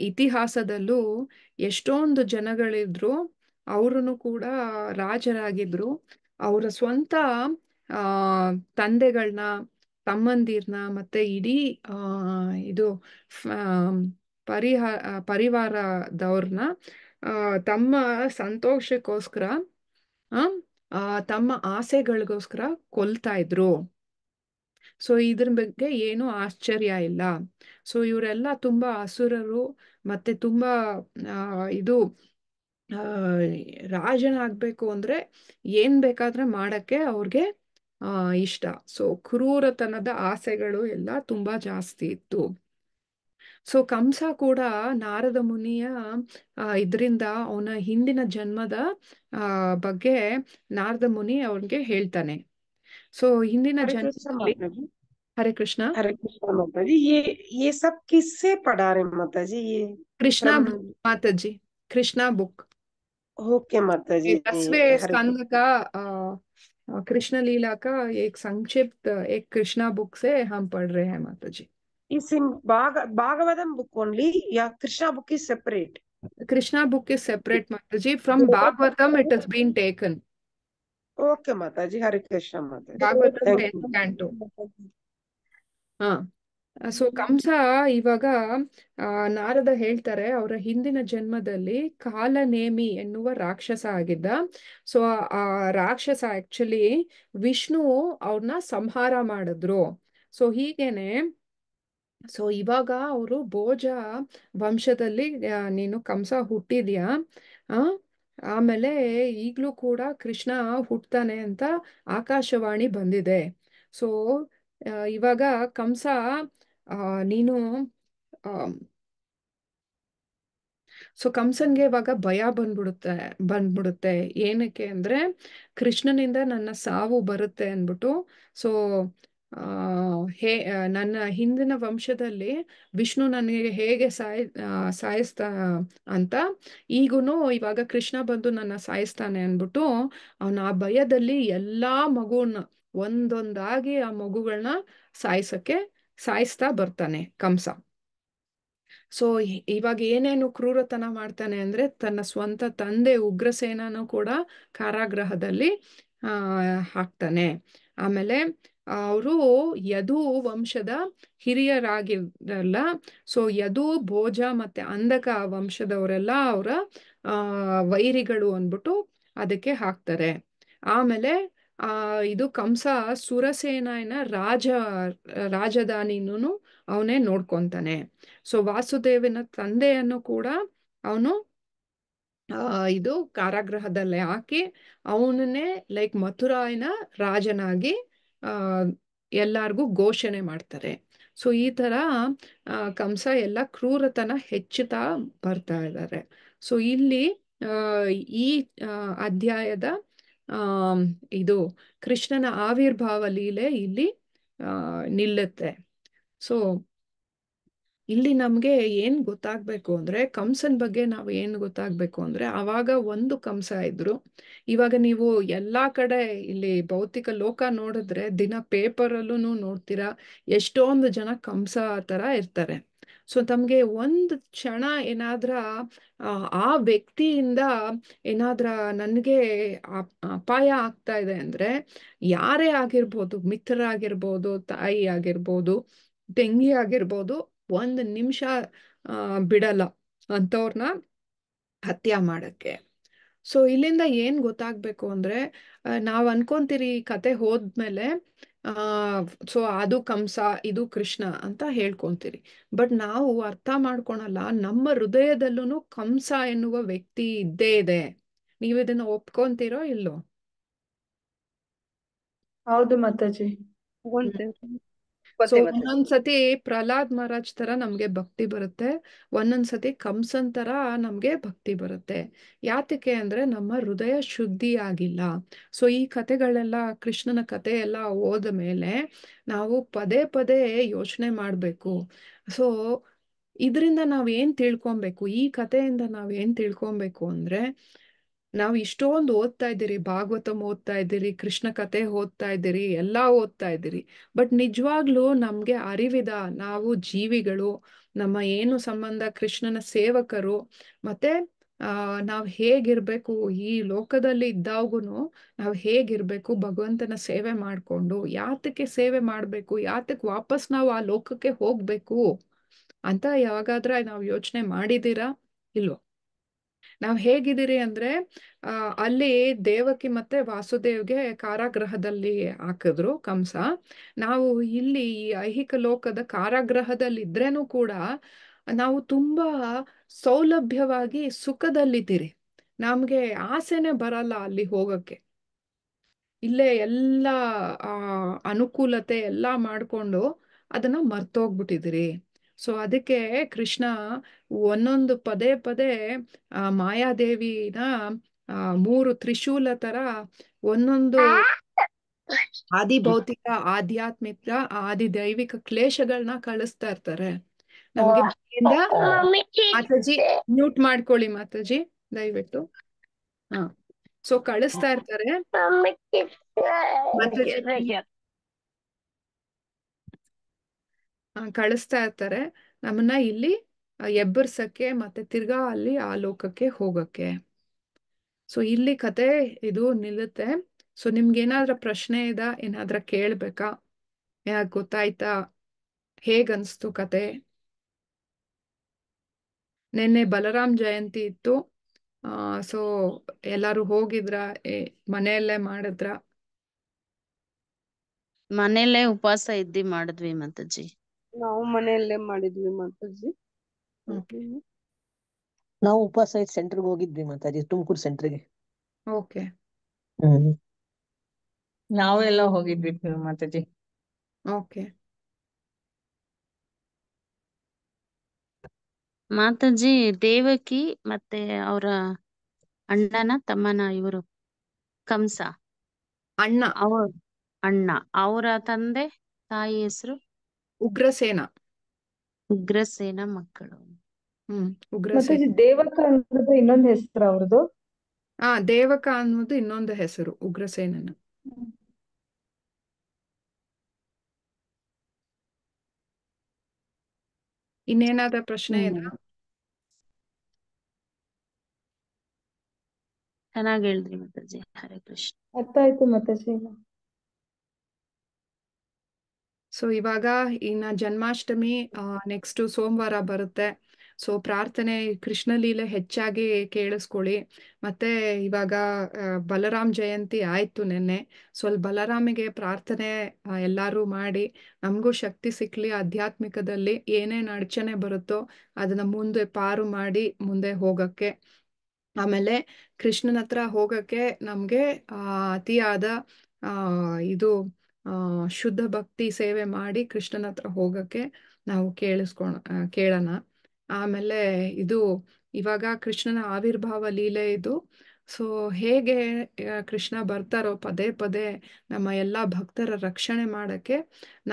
ಇತಿಹಾಸದಲ್ಲೂ ಎಷ್ಟೊಂದು ಜನಗಳಿದ್ರು ಅವ್ರೂ ಕೂಡ ರಾಜರಾಗಿದ್ರು ಅವರ ಸ್ವಂತ ತಂದೆಗಳನ್ನ ತಮ್ಮಂದಿರ್ನ ಮತ್ತೆ ಇಡೀ ಇದು ಪರಿಹಾರ ಪರಿವಾರದವ್ರನ್ನ ತಮ್ಮ ಸಂತೋಷಕ್ಕೋಸ್ಕರ ತಮ್ಮ ಆಸೆಗಳಿಗೋಸ್ಕರ ಕೊಲ್ತಾ ಇದ್ರು ಸೊ ಇದ್ರ ಬಗ್ಗೆ ಏನು ಆಶ್ಚರ್ಯ ಇಲ್ಲ ಸೊ ಇವರೆಲ್ಲ ತುಂಬಾ ಅಸುರರು ಮತ್ತೆ ತುಂಬಾ ಇದು ರಾಜನಾಗ್ಬೇಕು ಅಂದ್ರೆ ಏನ್ ಬೇಕಾದ್ರೆ ಮಾಡಕ್ಕೆ ಅವ್ರಿಗೆ ಇಷ್ಟ ಸೊ ಕ್ರೂರತನದ ಆಸೆಗಳು ಎಲ್ಲ ತುಂಬಾ ಜಾಸ್ತಿ ಇತ್ತು ಸೊ ಕಂಸ ಕೂಡ ನಾರದ ಮುನಿಯ ಇದರಿಂದ ಅವನ ಹಿಂದಿನ ಜನ್ಮದ ಬಗ್ಗೆ ನಾರದ ಮುನಿ ಅವನಿಗೆ ಹೇಳ್ತಾನೆ ಸೊ ಹಿಂದಿನ ಜನ್ಮ ಹರೇ ಕೃಷ್ಣ ಮಾತಾಜಿ ಮಾತಾಜಿ ಮಾತಾಜಿ ಬುಕ್ सब हाँ, कृष्ण लीला का एक संक्षिप्त एक कृष्णा बुक से हम पढ़ रहे हैं माता जी इस इन बाग बुक ओनली या Krishna book is separate Krishna book is separate माता जी from Bhagavatam it has been taken okay माता जी हरे कृष्णा माता जी बागवतम कैंटो हां ಸೊ ಕಂಸ ಇವಾಗ ಆ ನಾರದ ಹೇಳ್ತಾರೆ ಅವರ ಹಿಂದಿನ ಜನ್ಮದಲ್ಲಿ ಕಾಲನೇಮಿ ಎನ್ನುವ ರಾಕ್ಷಸ ಆಗಿದ್ದ ಸೊ ಆ ರಾಕ್ಷಸ ಆಕ್ಚುಲಿ ವಿಷ್ಣು ಅವ್ರನ್ನ ಸಂಹಾರ ಮಾಡಿದ್ರು ಸೊ ಹೀಗೇನೆ ಸೊ ಇವಾಗ ಅವರು ಭೋಜ ವಂಶದಲ್ಲಿ ನೀನು ಕಂಸ ಹುಟ್ಟಿದ್ಯಾ ಆ ಆಮೇಲೆ ಈಗ್ಲೂ ಕೂಡ ಕೃಷ್ಣ ಹುಟ್ತಾನೆ ಅಂತ ಆಕಾಶವಾಣಿ ಬಂದಿದೆ ಸೊ ಇವಾಗ ಕಂಸ ಆ ನೀನು ಸೊ ಕಂಸನ್ಗೆ ಇವಾಗ ಭಯ ಬಂದ್ಬಿಡುತ್ತೆ ಬಂದ್ಬಿಡುತ್ತೆ ಏನಕ್ಕೆ ಅಂದ್ರೆ ಕೃಷ್ಣನಿಂದ ನನ್ನ ಸಾವು ಬರುತ್ತೆ ಅನ್ಬಿಟ್ಟು ಸೊ ಹೇ ನನ್ನ ಹಿಂದಿನ ವಂಶದಲ್ಲಿ ವಿಷ್ಣು ನನಗೆ ಹೇಗೆ ಸಾಯ್ ಸಾಯಿಸ್ತಾ ಅಂತ ಈಗೂ ಇವಾಗ ಕೃಷ್ಣ ಬಂದು ನನ್ನ ಸಾಯಿಸ್ತಾನೆ ಅಂದ್ಬಿಟ್ಟು ಅವನ ಆ ಭಯದಲ್ಲಿ ಎಲ್ಲಾ ಮಗುವನ್ನ ಒಂದೊಂದಾಗಿ ಆ ಮಗುಗಳನ್ನ ಸಾಯಿಸಕ್ಕೆ ಸಾಯಿಸ್ತಾ ಬರ್ತಾನೆ ಕಂಸ ಸೊ ಇವಾಗ ಏನೇನು ಕ್ರೂರತನ ಮಾಡ್ತಾನೆ ಅಂದ್ರೆ ತನ್ನ ಸ್ವಂತ ತಂದೆ ಉಗ್ರಸೇನನು ಕೂಡ ಕಾರಾಗೃಹದಲ್ಲಿ ಆ ಹಾಕ್ತಾನೆ ಆಮೇಲೆ ಅವರು ಯದು ವಂಶದ ಹಿರಿಯರಾಗಿರಲ್ಲ ಸೊ ಯದು ಭೋಜ ಮತ್ತೆ ಅಂಧಕ ವಂಶದವರೆಲ್ಲ ಅವರ ವೈರಿಗಳು ಅಂದ್ಬಿಟ್ಟು ಅದಕ್ಕೆ ಹಾಕ್ತಾರೆ ಆಮೇಲೆ ಆ ಇದು ಕಂಸ ಸುರಸೇನನ ರಾಜ ರಾಜಧಾನಿನೂ ಅವನೇ ನೋಡ್ಕೊಂತಾನೆ ಸೊ ವಾಸುದೇವನ ತಂದೆಯನ್ನು ಕೂಡ ಅವನು ಇದು ಕಾರಾಗೃಹದಲ್ಲಿ ಹಾಕಿ ಅವನನ್ನೇ ಲೈಕ್ ಮಥುರಾಯನ ರಾಜನಾಗಿ ಎಲ್ಲಾರ್ಗೂ ಘೋಷಣೆ ಮಾಡ್ತಾರೆ ಸೊ ಈ ತರ ಕಂಸ ಎಲ್ಲ ಕ್ರೂರತನ ಹೆಚ್ಚುತ್ತಾ ಬರ್ತಾ ಇದ್ದಾರೆ ಸೊ ಇಲ್ಲಿ ಈ ಅಧ್ಯಾಯದ ಇದು ಕೃಷ್ಣನ ಆವಿರ್ಭಾವ ಲೀಲೆ ಇಲ್ಲಿ ನಿಲ್ಲುತ್ತೆ ಸೊ ಇಲ್ಲಿ ನಮ್ಗೆ ಏನ್ ಗೊತ್ತಾಗ್ಬೇಕು ಅಂದ್ರೆ ಕಂಸನ್ ಬಗ್ಗೆ ನಾವು ಏನ್ ಗೊತ್ತಾಗ್ಬೇಕು ಅಂದ್ರೆ ಅವಾಗ ಒಂದು ಕಂಸ ಇದ್ರು ಇವಾಗ ನೀವು ಎಲ್ಲಾ ಕಡೆ ಇಲ್ಲಿ ಭೌತಿಕ ಲೋಕ ನೋಡಿದ್ರೆ ದಿನ ಪೇಪರ್ ಅಲ್ಲೂ ನೋಡ್ತೀರಾ ಎಷ್ಟೊಂದು ಜನ ಕಂಸ ತರ ಇರ್ತಾರೆ ಸೊ ತಮ್ಗೆ ಒಂದು ಕ್ಷಣ ಏನಾದ್ರ ಆ ವ್ಯಕ್ತಿಯಿಂದ ಏನಾದ್ರ ನನಗೆ ಅಪಾಯ ಆಗ್ತಾ ಇದೆ ಅಂದ್ರೆ ಯಾರೇ ಆಗಿರ್ಬೋದು ಮಿತ್ರರಾಗಿರ್ಬೋದು ತಾಯಿ ಆಗಿರ್ಬೋದು ತೆಂಗಿ ಆಗಿರ್ಬೋದು ಒಂದು ನಿಮಿಷ ಬಿಡಲ್ಲ ಅಂತವ್ರನ್ನ ಹತ್ಯೆ ಮಾಡಕ್ಕೆ ಸೊ ಇಲ್ಲಿಂದ ಏನ್ ಗೊತ್ತಾಗ್ಬೇಕು ಅಂದ್ರೆ ನಾವ್ ಅನ್ಕೊಂತೀರಿ ಕತೆ ಹೋದ್ಮೇಲೆ ಸೊ ಅದು ಕಂಸ ಇದು ಕೃಷ್ಣ ಅಂತ ಹೇಳ್ಕೊಂತೀರಿ ಬಟ್ ನಾವು ಅರ್ಥ ಮಾಡ್ಕೊಳಲ್ಲ ನಮ್ಮ ಹೃದಯದಲ್ಲೂ ಕಂಸ ಎನ್ನುವ ವ್ಯಕ್ತಿ ಇದ್ದೇ ಇದೆ ನೀವು ಇದನ್ನ ಒಪ್ಕೊಂತೀರೋ ಇಲ್ಲೋ ಹೌದು ಮಾತಾಜಿ ಸೊ ಒಂದೊಂದ್ಸತಿ ಪ್ರಹ್ಲಾದ್ ಮಹಾರಾಜ್ ತರ ನಮ್ಗೆ ಭಕ್ತಿ ಬರುತ್ತೆ ಒಂದೊಂದ್ಸತಿ ಕಂಸನ್ ತರ ನಮ್ಗೆ ಭಕ್ತಿ ಬರುತ್ತೆ ಯಾತಕ್ಕೆ ಅಂದ್ರೆ ನಮ್ಮ ಹೃದಯ ಶುದ್ಧಿ ಆಗಿಲ್ಲ ಸೊ ಈ ಕಥೆಗಳೆಲ್ಲ ಕೃಷ್ಣನ ಕತೆ ಎಲ್ಲ ಹೋದ ಮೇಲೆ ನಾವು ಪದೇ ಪದೇ ಯೋಚನೆ ಮಾಡ್ಬೇಕು ಸೊ ಇದರಿಂದ ನಾವ್ ಏನ್ ತಿಳ್ಕೊಬೇಕು ಈ ಕಥೆಯಿಂದ ನಾವ್ ಏನ್ ತಿಳ್ಕೊಬೇಕು ಅಂದ್ರೆ ನಾವು ಇಷ್ಟೊಂದು ಓದ್ತಾ ಇದ್ದೀರಿ ಭಾಗವತಂ ಓದ್ತಾ ಇದ್ದೀರಿ ಕೃಷ್ಣ ಕತೆ ಓದ್ತಾ ಇದ್ದೀರಿ ಎಲ್ಲ ಓದ್ತಾ ಇದ್ದೀರಿ ಬಟ್ ನಿಜವಾಗ್ಲೂ ನಮ್ಗೆ ಅರಿವಿದ ನಾವು ಜೀವಿಗಳು ನಮ್ಮ ಏನು ಸಂಬಂಧ ಕೃಷ್ಣನ ಸೇವಕರು ಮತ್ತೆ ಆ ನಾವ್ ಹೇಗಿರ್ಬೇಕು ಈ ಲೋಕದಲ್ಲಿ ಇದ್ದಾಗುನು ನಾವ್ ಹೇಗಿರ್ಬೇಕು ಭಗವಂತನ ಸೇವೆ ಮಾಡ್ಕೊಂಡು ಯಾತಕ್ಕೆ ಸೇವೆ ಮಾಡ್ಬೇಕು ಯಾತಕ್ಕೆ ವಾಪಸ್ ನಾವು ಆ ಲೋಕಕ್ಕೆ ಹೋಗ್ಬೇಕು ಅಂತ ಯಾವಾಗಾದ್ರೆ ನಾವು ಯೋಚನೆ ಮಾಡಿದೀರಾ ಇಲ್ವೋ ನಾವು ಹೇಗಿದ್ದೀರಿ ಅಂದ್ರೆ ಅಲ್ಲಿ ದೇವಕಿ ಮತ್ತೆ ವಾಸುದೇವ್ಗೆ ಕಾರಾಗೃಹದಲ್ಲಿ ಹಾಕಿದ್ರು ಕಂಸ ನಾವು ಇಲ್ಲಿ ಈ ಐಹಿಕ ಲೋಕದ ಕಾರಾಗೃಹದಲ್ಲಿ ಇದ್ರೇನು ಕೂಡ ನಾವು ತುಂಬಾ ಸೌಲಭ್ಯವಾಗಿ ಸುಖದಲ್ಲಿದ್ದೀರಿ ನಮ್ಗೆ ಆಸೆನೆ ಬರಲ್ಲ ಅಲ್ಲಿ ಹೋಗಕ್ಕೆ ಇಲ್ಲೇ ಎಲ್ಲ ಅನುಕೂಲತೆ ಎಲ್ಲ ಮಾಡ್ಕೊಂಡು ಅದನ್ನ ಮರ್ತೋಗ್ಬಿಟ್ಟಿದಿರಿ ಸೊ ಅದಕ್ಕೆ ಕೃಷ್ಣ ಒಂದೊಂದು ಪದೇ ಪದೇ ಆ ಮಾಯಾದೇವಿನ ಆ ಮೂರು ತ್ರಿಶೂಲ ತರ ಒಂದೊಂದು ಆದಿ ಭೌತಿಕ ಆಧ್ಯಾತ್ಮಿಕ ಆದಿ ದೈವಿಕ ಕ್ಲೇಶಗಳನ್ನ ಕಳಿಸ್ತಾ ಇರ್ತಾರೆ ನಮ್ಗೆ ಮಾತಾಜಿ ಮ್ಯೂಟ್ ಮಾಡ್ಕೊಳ್ಳಿ ಮಾತಾಜಿ ದಯವಿಟ್ಟು ಹಾ ಸೊ ಕಳಿಸ್ತಾ ಇರ್ತಾರೆ ಕಳಿಸ್ತಾ ಇರ್ತಾರೆ ನಮ್ಮನ್ನ ಇಲ್ಲಿ ಎಬ್ಬರ್ಸಕ್ಕೆ ಮತ್ತೆ ತಿರ್ಗಾ ಅಲ್ಲಿ ಆ ಲೋಕಕ್ಕೆ ಹೋಗಕ್ಕೆ ಸೊ ಇಲ್ಲಿ ಕತೆ ಇದು ನಿಲ್ಲುತ್ತೆ ಸೊ ನಿಮ್ಗೆ ಏನಾದ್ರ ಪ್ರಶ್ನೆ ಇದ ಏನಾದ್ರ ಕೇಳ್ಬೇಕಾ ಯಾಕೆ ಗೊತ್ತಾಯ್ತಾ ಹೇಗನ್ಸ್ತು ಕತೆ ನಿನ್ನೆ ಬಲರಾಮ್ ಜಯಂತಿ ಇತ್ತು ಸೊ ಎಲ್ಲಾರು ಹೋಗಿದ್ರ ಮನೆಯಲ್ಲೇ ಮಾಡಿದ್ರ ಮನೆಯಲ್ಲೇ ಉಪವಾಸ ಇದ್ದಿ ಮಾಡಿದ್ವಿ ಮತ್ತಜ್ಜಿ ನಾವು ಮನೆಯಲ್ಲೇ ಮಾಡಿದ್ವಿ ಮಾತಾಜಿ ನಾವು ಉಪವಾಸ ಸೆಂಟರ್ ಗೆ ಹೋಗಿದ್ವಿ ಮಾತಾಜಿ ತುಮಕೂರು ಸೆಂಟರ್ಗೆ ಓಕೆ ಎಲ್ಲ ಹೋಗಿದ್ವಿ ಮಾತಾಜಿ ಓಕೆ ಮಾತಾಜಿ ದೇವಕಿ ಮತ್ತೆ ಅವರ ಅಣ್ಣನ ತಮ್ಮನ ಇವರು ಕಂಸ ಅಣ್ಣ ಅಣ್ಣ ಅವರ ತಂದೆ ತಾಯಿ ಹೆಸರು ಉಗ್ರಸೇನ ಉಗ್ರಸೇನ ಮಕ್ಕಳು ಹ್ಮ್ ಉಗ್ರಸೇನ ದೇವಕ ಅನ್ನೋದು ಇನ್ನೊಂದು ಹೆಸರು ಅವ್ರದ್ದು ಆ ದೇವಕ ಅನ್ನೋದು ಇನ್ನೊಂದು ಹೆಸರು ಉಗ್ರಸೇನನ ಇನ್ನೇನಾದ ಪ್ರಶ್ನೆ ಇದಾ ಚೆನ್ನಾಗಿ ಹೇಳಿದ್ರಿ ಮಾತಾಜಿ ಹರೇ ಕೃಷ್ಣ ಅರ್ಥ ಆಯ್ತು ಮಾತಾಜಿ ಸೊ ಇವಾಗ ಇನ್ನ ಜನ್ಮಾಷ್ಟಮಿ ನೆಕ್ಸ್ಟ್ ಸೋಮವಾರ ಬರುತ್ತೆ ಸೊ ಪ್ರಾರ್ಥನೆ ಕೃಷ್ಣ ಲೀಲೆ ಹೆಚ್ಚಾಗಿ ಕೇಳಿಸ್ಕೊಳ್ಳಿ ಮತ್ತೆ ಇವಾಗ ಬಲರಾಮ್ ಜಯಂತಿ ಆಯ್ತು ನಿನ್ನೆ ಸೊ ಅಲ್ಲಿ ಬಲರಾಮಿಗೆ ಪ್ರಾರ್ಥನೆ ಎಲ್ಲರೂ ಮಾಡಿ ನಮಗೂ ಶಕ್ತಿ ಸಿಕ್ಕಲಿ ಆಧ್ಯಾತ್ಮಿಕದಲ್ಲಿ ಏನೇನು ಅಡಚಣೆ ಬರುತ್ತೋ ಅದನ್ನ ಮುಂದೆ ಪಾರು ಮಾಡಿ ಮುಂದೆ ಹೋಗಕ್ಕೆ ಆಮೇಲೆ ಕೃಷ್ಣನ ಹತ್ರ ಹೋಗಕ್ಕೆ ನಮ್ಗೆ ಅತಿಯಾದ ಇದು ಶುದ್ಧ ಭಕ್ತಿ ಸೇವೆ ಮಾಡಿ ಕೃಷ್ಣನ ಹತ್ರ ಹೋಗಕ್ಕೆ ನಾವು ಕೇಳಿಸ್ಕೊಣ ಕೇಳೋಣ ಆಮೇಲೆ ಇದು ಇವಾಗ ಕೃಷ್ಣನ ಆವಿರ್ಭಾವ ಲೀಲೆ ಇದು ಸೊ ಹೇಗೆ ಕೃಷ್ಣ ಬರ್ತಾರೋ ಪದೇ ಪದೇ ನಮ್ಮ ಎಲ್ಲ ಭಕ್ತರ ರಕ್ಷಣೆ ಮಾಡೋಕ್ಕೆ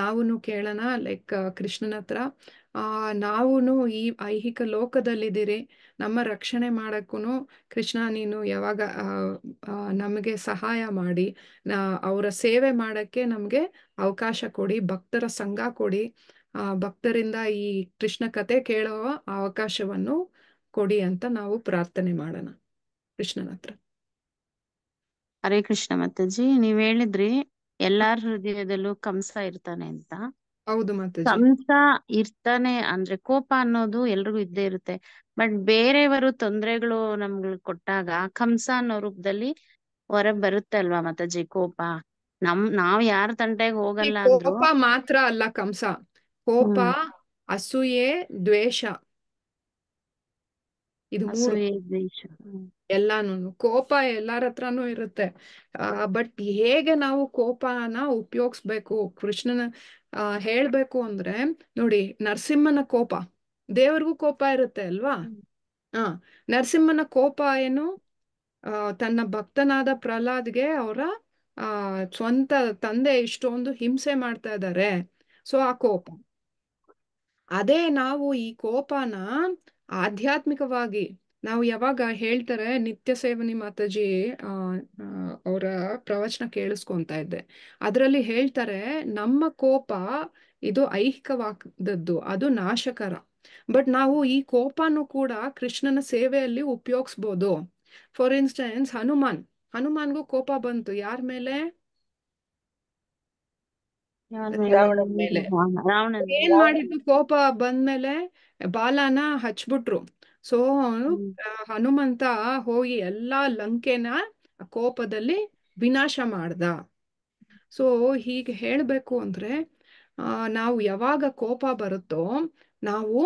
ನಾವು ಕೇಳೋಣ ಲೈಕ್ ಕೃಷ್ಣನ ಹತ್ರ ನಾವೂ ಈ ಐಹಿಕ ಲೋಕದಲ್ಲಿದ್ದೀರಿ ನಮ್ಮ ರಕ್ಷಣೆ ಮಾಡೋಕ್ಕೂ ಕೃಷ್ಣ ನೀನು ಯಾವಾಗ ನಮಗೆ ಸಹಾಯ ಮಾಡಿ ಅವರ ಸೇವೆ ಮಾಡೋಕ್ಕೆ ನಮಗೆ ಅವಕಾಶ ಕೊಡಿ ಭಕ್ತರ ಸಂಘ ಕೊಡಿ ಭಕ್ತರಿಂದ ಈ ಕೃಷ್ಣ ಕತೆ ಕೇಳುವ ಅವಕಾಶವನ್ನು ಕೊಡಿ ಅಂತ ನಾವು ಪ್ರಾರ್ಥನೆ ಮಾಡೋಣ ಕೃಷ್ಣನ ಹತ್ರ ಹರೇ ಕೃಷ್ಣ ಮಾತಾಜಿ ನೀವ್ ಹೇಳಿದ್ರಿ ಎಲ್ಲಾರ ಹೃದಯದಲ್ಲೂ ಕಂಸ ಇರ್ತಾನೆ ಅಂತ ಹೌದು ಕಂಸ ಇರ್ತಾನೆ ಅಂದ್ರೆ ಕೋಪ ಅನ್ನೋದು ಎಲ್ರಿಗೂ ಇದ್ದೇ ಇರುತ್ತೆ ಬಟ್ ಬೇರೆಯವರು ತೊಂದರೆಗಳು ನಮ್ಗೆ ಕೊಟ್ಟಾಗ ಕಂಸ ಅನ್ನೋ ರೂಪದಲ್ಲಿ ಹೊರ ಬರುತ್ತೆ ಅಲ್ವಾ ಮಾತಾಜಿ ಕೋಪ ನಮ್ ನಾವ್ ಯಾರ ತಂಟೆಗೆ ಹೋಗಲ್ಲ ಅಂದ್ರು ಕೋಪ ಮಾತ್ರ ಅಲ್ಲ ಕಂಸ ಕೋಪ ಅಸೂಯೆ ದ್ವೇಷ ಇದು ಎಲ್ಲಾನು ಕೋಪ ಎಲ್ಲಾರ ಹತ್ರನೂ ಇರುತ್ತೆ ಬಟ್ ಹೇಗೆ ನಾವು ಕೋಪನ ಉಪಯೋಗಿಸ್ಬೇಕು ಕೃಷ್ಣನ ಹೇಳ್ಬೇಕು ಅಂದ್ರೆ ನೋಡಿ ನರಸಿಂಹನ ಕೋಪ ದೇವ್ರಿಗೂ ಕೋಪ ಇರುತ್ತೆ ಅಲ್ವಾ ಹ ನರಸಿಂಹನ ಕೋಪ ಏನು ತನ್ನ ಭಕ್ತನಾದ ಪ್ರಹ್ಲಾದ್ಗೆ ಅವರ ಆ ಸ್ವಂತ ತಂದೆ ಇಷ್ಟೊಂದು ಹಿಂಸೆ ಮಾಡ್ತಾ ಇದ್ದಾರೆ ಸೊ ಆ ಕೋಪ ಅದೇ ನಾವು ಈ ಕೋಪನ ಆಧ್ಯಾತ್ಮಿಕವಾಗಿ ನಾವು ಯಾವಾಗ ಹೇಳ್ತಾರೆ ನಿತ್ಯ ಸೇವನಿ ಮಾತಾಜಿ ಅವರ ಪ್ರವಚನ ಕೇಳಿಸ್ಕೊಂತ ಇದ್ದೆ ಅದರಲ್ಲಿ ಹೇಳ್ತಾರೆ ನಮ್ಮ ಕೋಪ ಇದು ಐಹಿಕವಾದದ್ದು ಅದು ನಾಶಕರ ಬಟ್ ನಾವು ಈ ಕೋಪನೂ ಕೂಡ ಕೃಷ್ಣನ ಸೇವೆಯಲ್ಲಿ ಉಪಯೋಗಿಸ್ಬೋದು ಫಾರ್ ಇನ್ಸ್ಟೆನ್ಸ್ ಹನುಮಾನ್ ಹನುಮಾನ್ಗೂ ಕೋಪ ಬಂತು ಯಾರ ಮೇಲೆ ರಾವಣನ ಏನ್ ಮಾಡಿದ್ದು ಕೋಪ ಬಂದ್ಮೇಲೆ ಬಾಲನ ಹಚ್ಬಿಟ್ರು ಸೊ ಹನುಮಂತ ಹೋಗಿ ಎಲ್ಲಾ ಲಂಕೆನ ಕೋಪದಲ್ಲಿ ವಿನಾಶ ಮಾಡ್ದ ಸೊ ಹೀಗೆ ಹೇಳ್ಬೇಕು ಅಂದ್ರೆ ನಾವು ಯಾವಾಗ ಕೋಪ ಬರುತ್ತೋ ನಾವು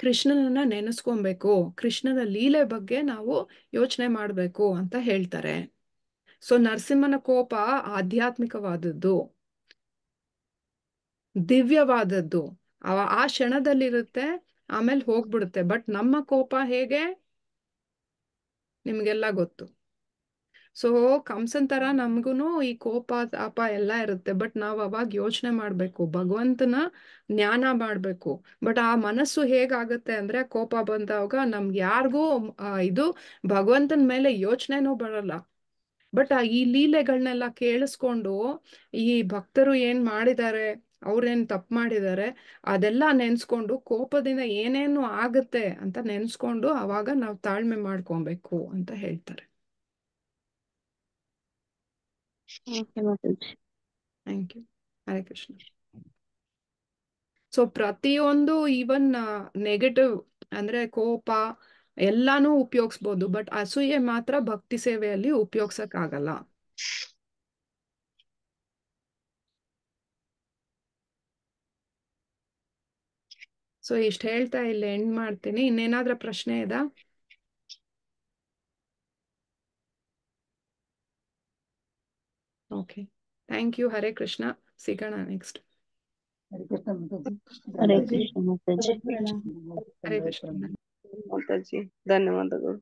ಕೃಷ್ಣನನ್ನ ನೆನೆಸ್ಕೊಬೇಕು ಕೃಷ್ಣನ ಲೀಲೆ ಬಗ್ಗೆ ನಾವು ಯೋಚನೆ ಮಾಡ್ಬೇಕು ಅಂತ ಹೇಳ್ತಾರೆ ಸೊ ನರಸಿಂಹನ ಕೋಪ ಆಧ್ಯಾತ್ಮಿಕವಾದದ್ದು ದಿವ್ಯವಾದದ್ದು ಆ ಕ್ಷಣದಲ್ಲಿರುತ್ತೆ ಆಮೇಲೆ ಹೋಗ್ಬಿಡುತ್ತೆ ಬಟ್ ನಮ್ಮ ಕೋಪ ಹೇಗೆ ನಿಮ್ಗೆಲ್ಲ ಗೊತ್ತು ಸೊ ಕಂಸನ್ ತರ ನಮ್ಗುನು ಈ ಕೋಪ ತಾಪ ಎಲ್ಲ ಇರುತ್ತೆ ಬಟ್ ನಾವ್ ಅವಾಗ ಯೋಚನೆ ಮಾಡ್ಬೇಕು ಭಗವಂತನ ಜ್ಞಾನ ಮಾಡ್ಬೇಕು ಬಟ್ ಆ ಮನಸ್ಸು ಹೇಗಾಗುತ್ತೆ ಅಂದ್ರೆ ಕೋಪ ಬಂದಾಗ ನಮ್ಗೆ ಯಾರಿಗೂ ಇದು ಭಗವಂತನ ಮೇಲೆ ಯೋಚನೆನೂ ಬರಲ್ಲ ಬಟ್ ಈ ಲೀಲೆಗಳನ್ನೆಲ್ಲ ಕೇಳಿಸ್ಕೊಂಡು ಈ ಭಕ್ತರು ಏನ್ ಮಾಡಿದ್ದಾರೆ ಅವ್ರೇನ್ ತಪ್ಪು ಮಾಡಿದ್ದಾರೆ ಅದೆಲ್ಲ ನೆನ್ಸ್ಕೊಂಡು ಕೋಪದಿಂದ ಏನೇನು ಆಗತ್ತೆ ಅಂತ ನೆನ್ಸ್ಕೊಂಡು ಅವಾಗ ನಾವು ತಾಳ್ಮೆ ಮಾಡ್ಕೊಬೇಕು ಅಂತ ಹೇಳ್ತಾರೆ thank you Hare Krishna so ಪ್ರತಿಯೊಂದು ಈವನ್ ನೆಗೆಟಿವ್ ಅಂದ್ರೆ ಕೋಪ ಎಲ್ಲಾನು ಉಪಯೋಗಿಸ್ಬೋದು ಬಟ್ ಅಸೂಯೆ ಮಾತ್ರ ಭಕ್ತಿ ಸೇವೆಯಲ್ಲಿ ಉಪಯೋಗ್ಸಕ್ ಆಗಲ್ಲ ಸೊ ಇಷ್ಟು ಹೇಳ್ತಾ ಇಲ್ಲಿ ಎಂಡ್ ಮಾಡ್ತೀನಿ ಇನ್ನೇನಾದ್ರೂ ಪ್ರಶ್ನೆ ಇದಾ okay thank you Hare Krishna ಸಿಗೋಣ ನೆಕ್ಸ್ಟ್ ಹರೇ ಕೃಷ್ಣ ಧನ್ಯವಾದಗಳು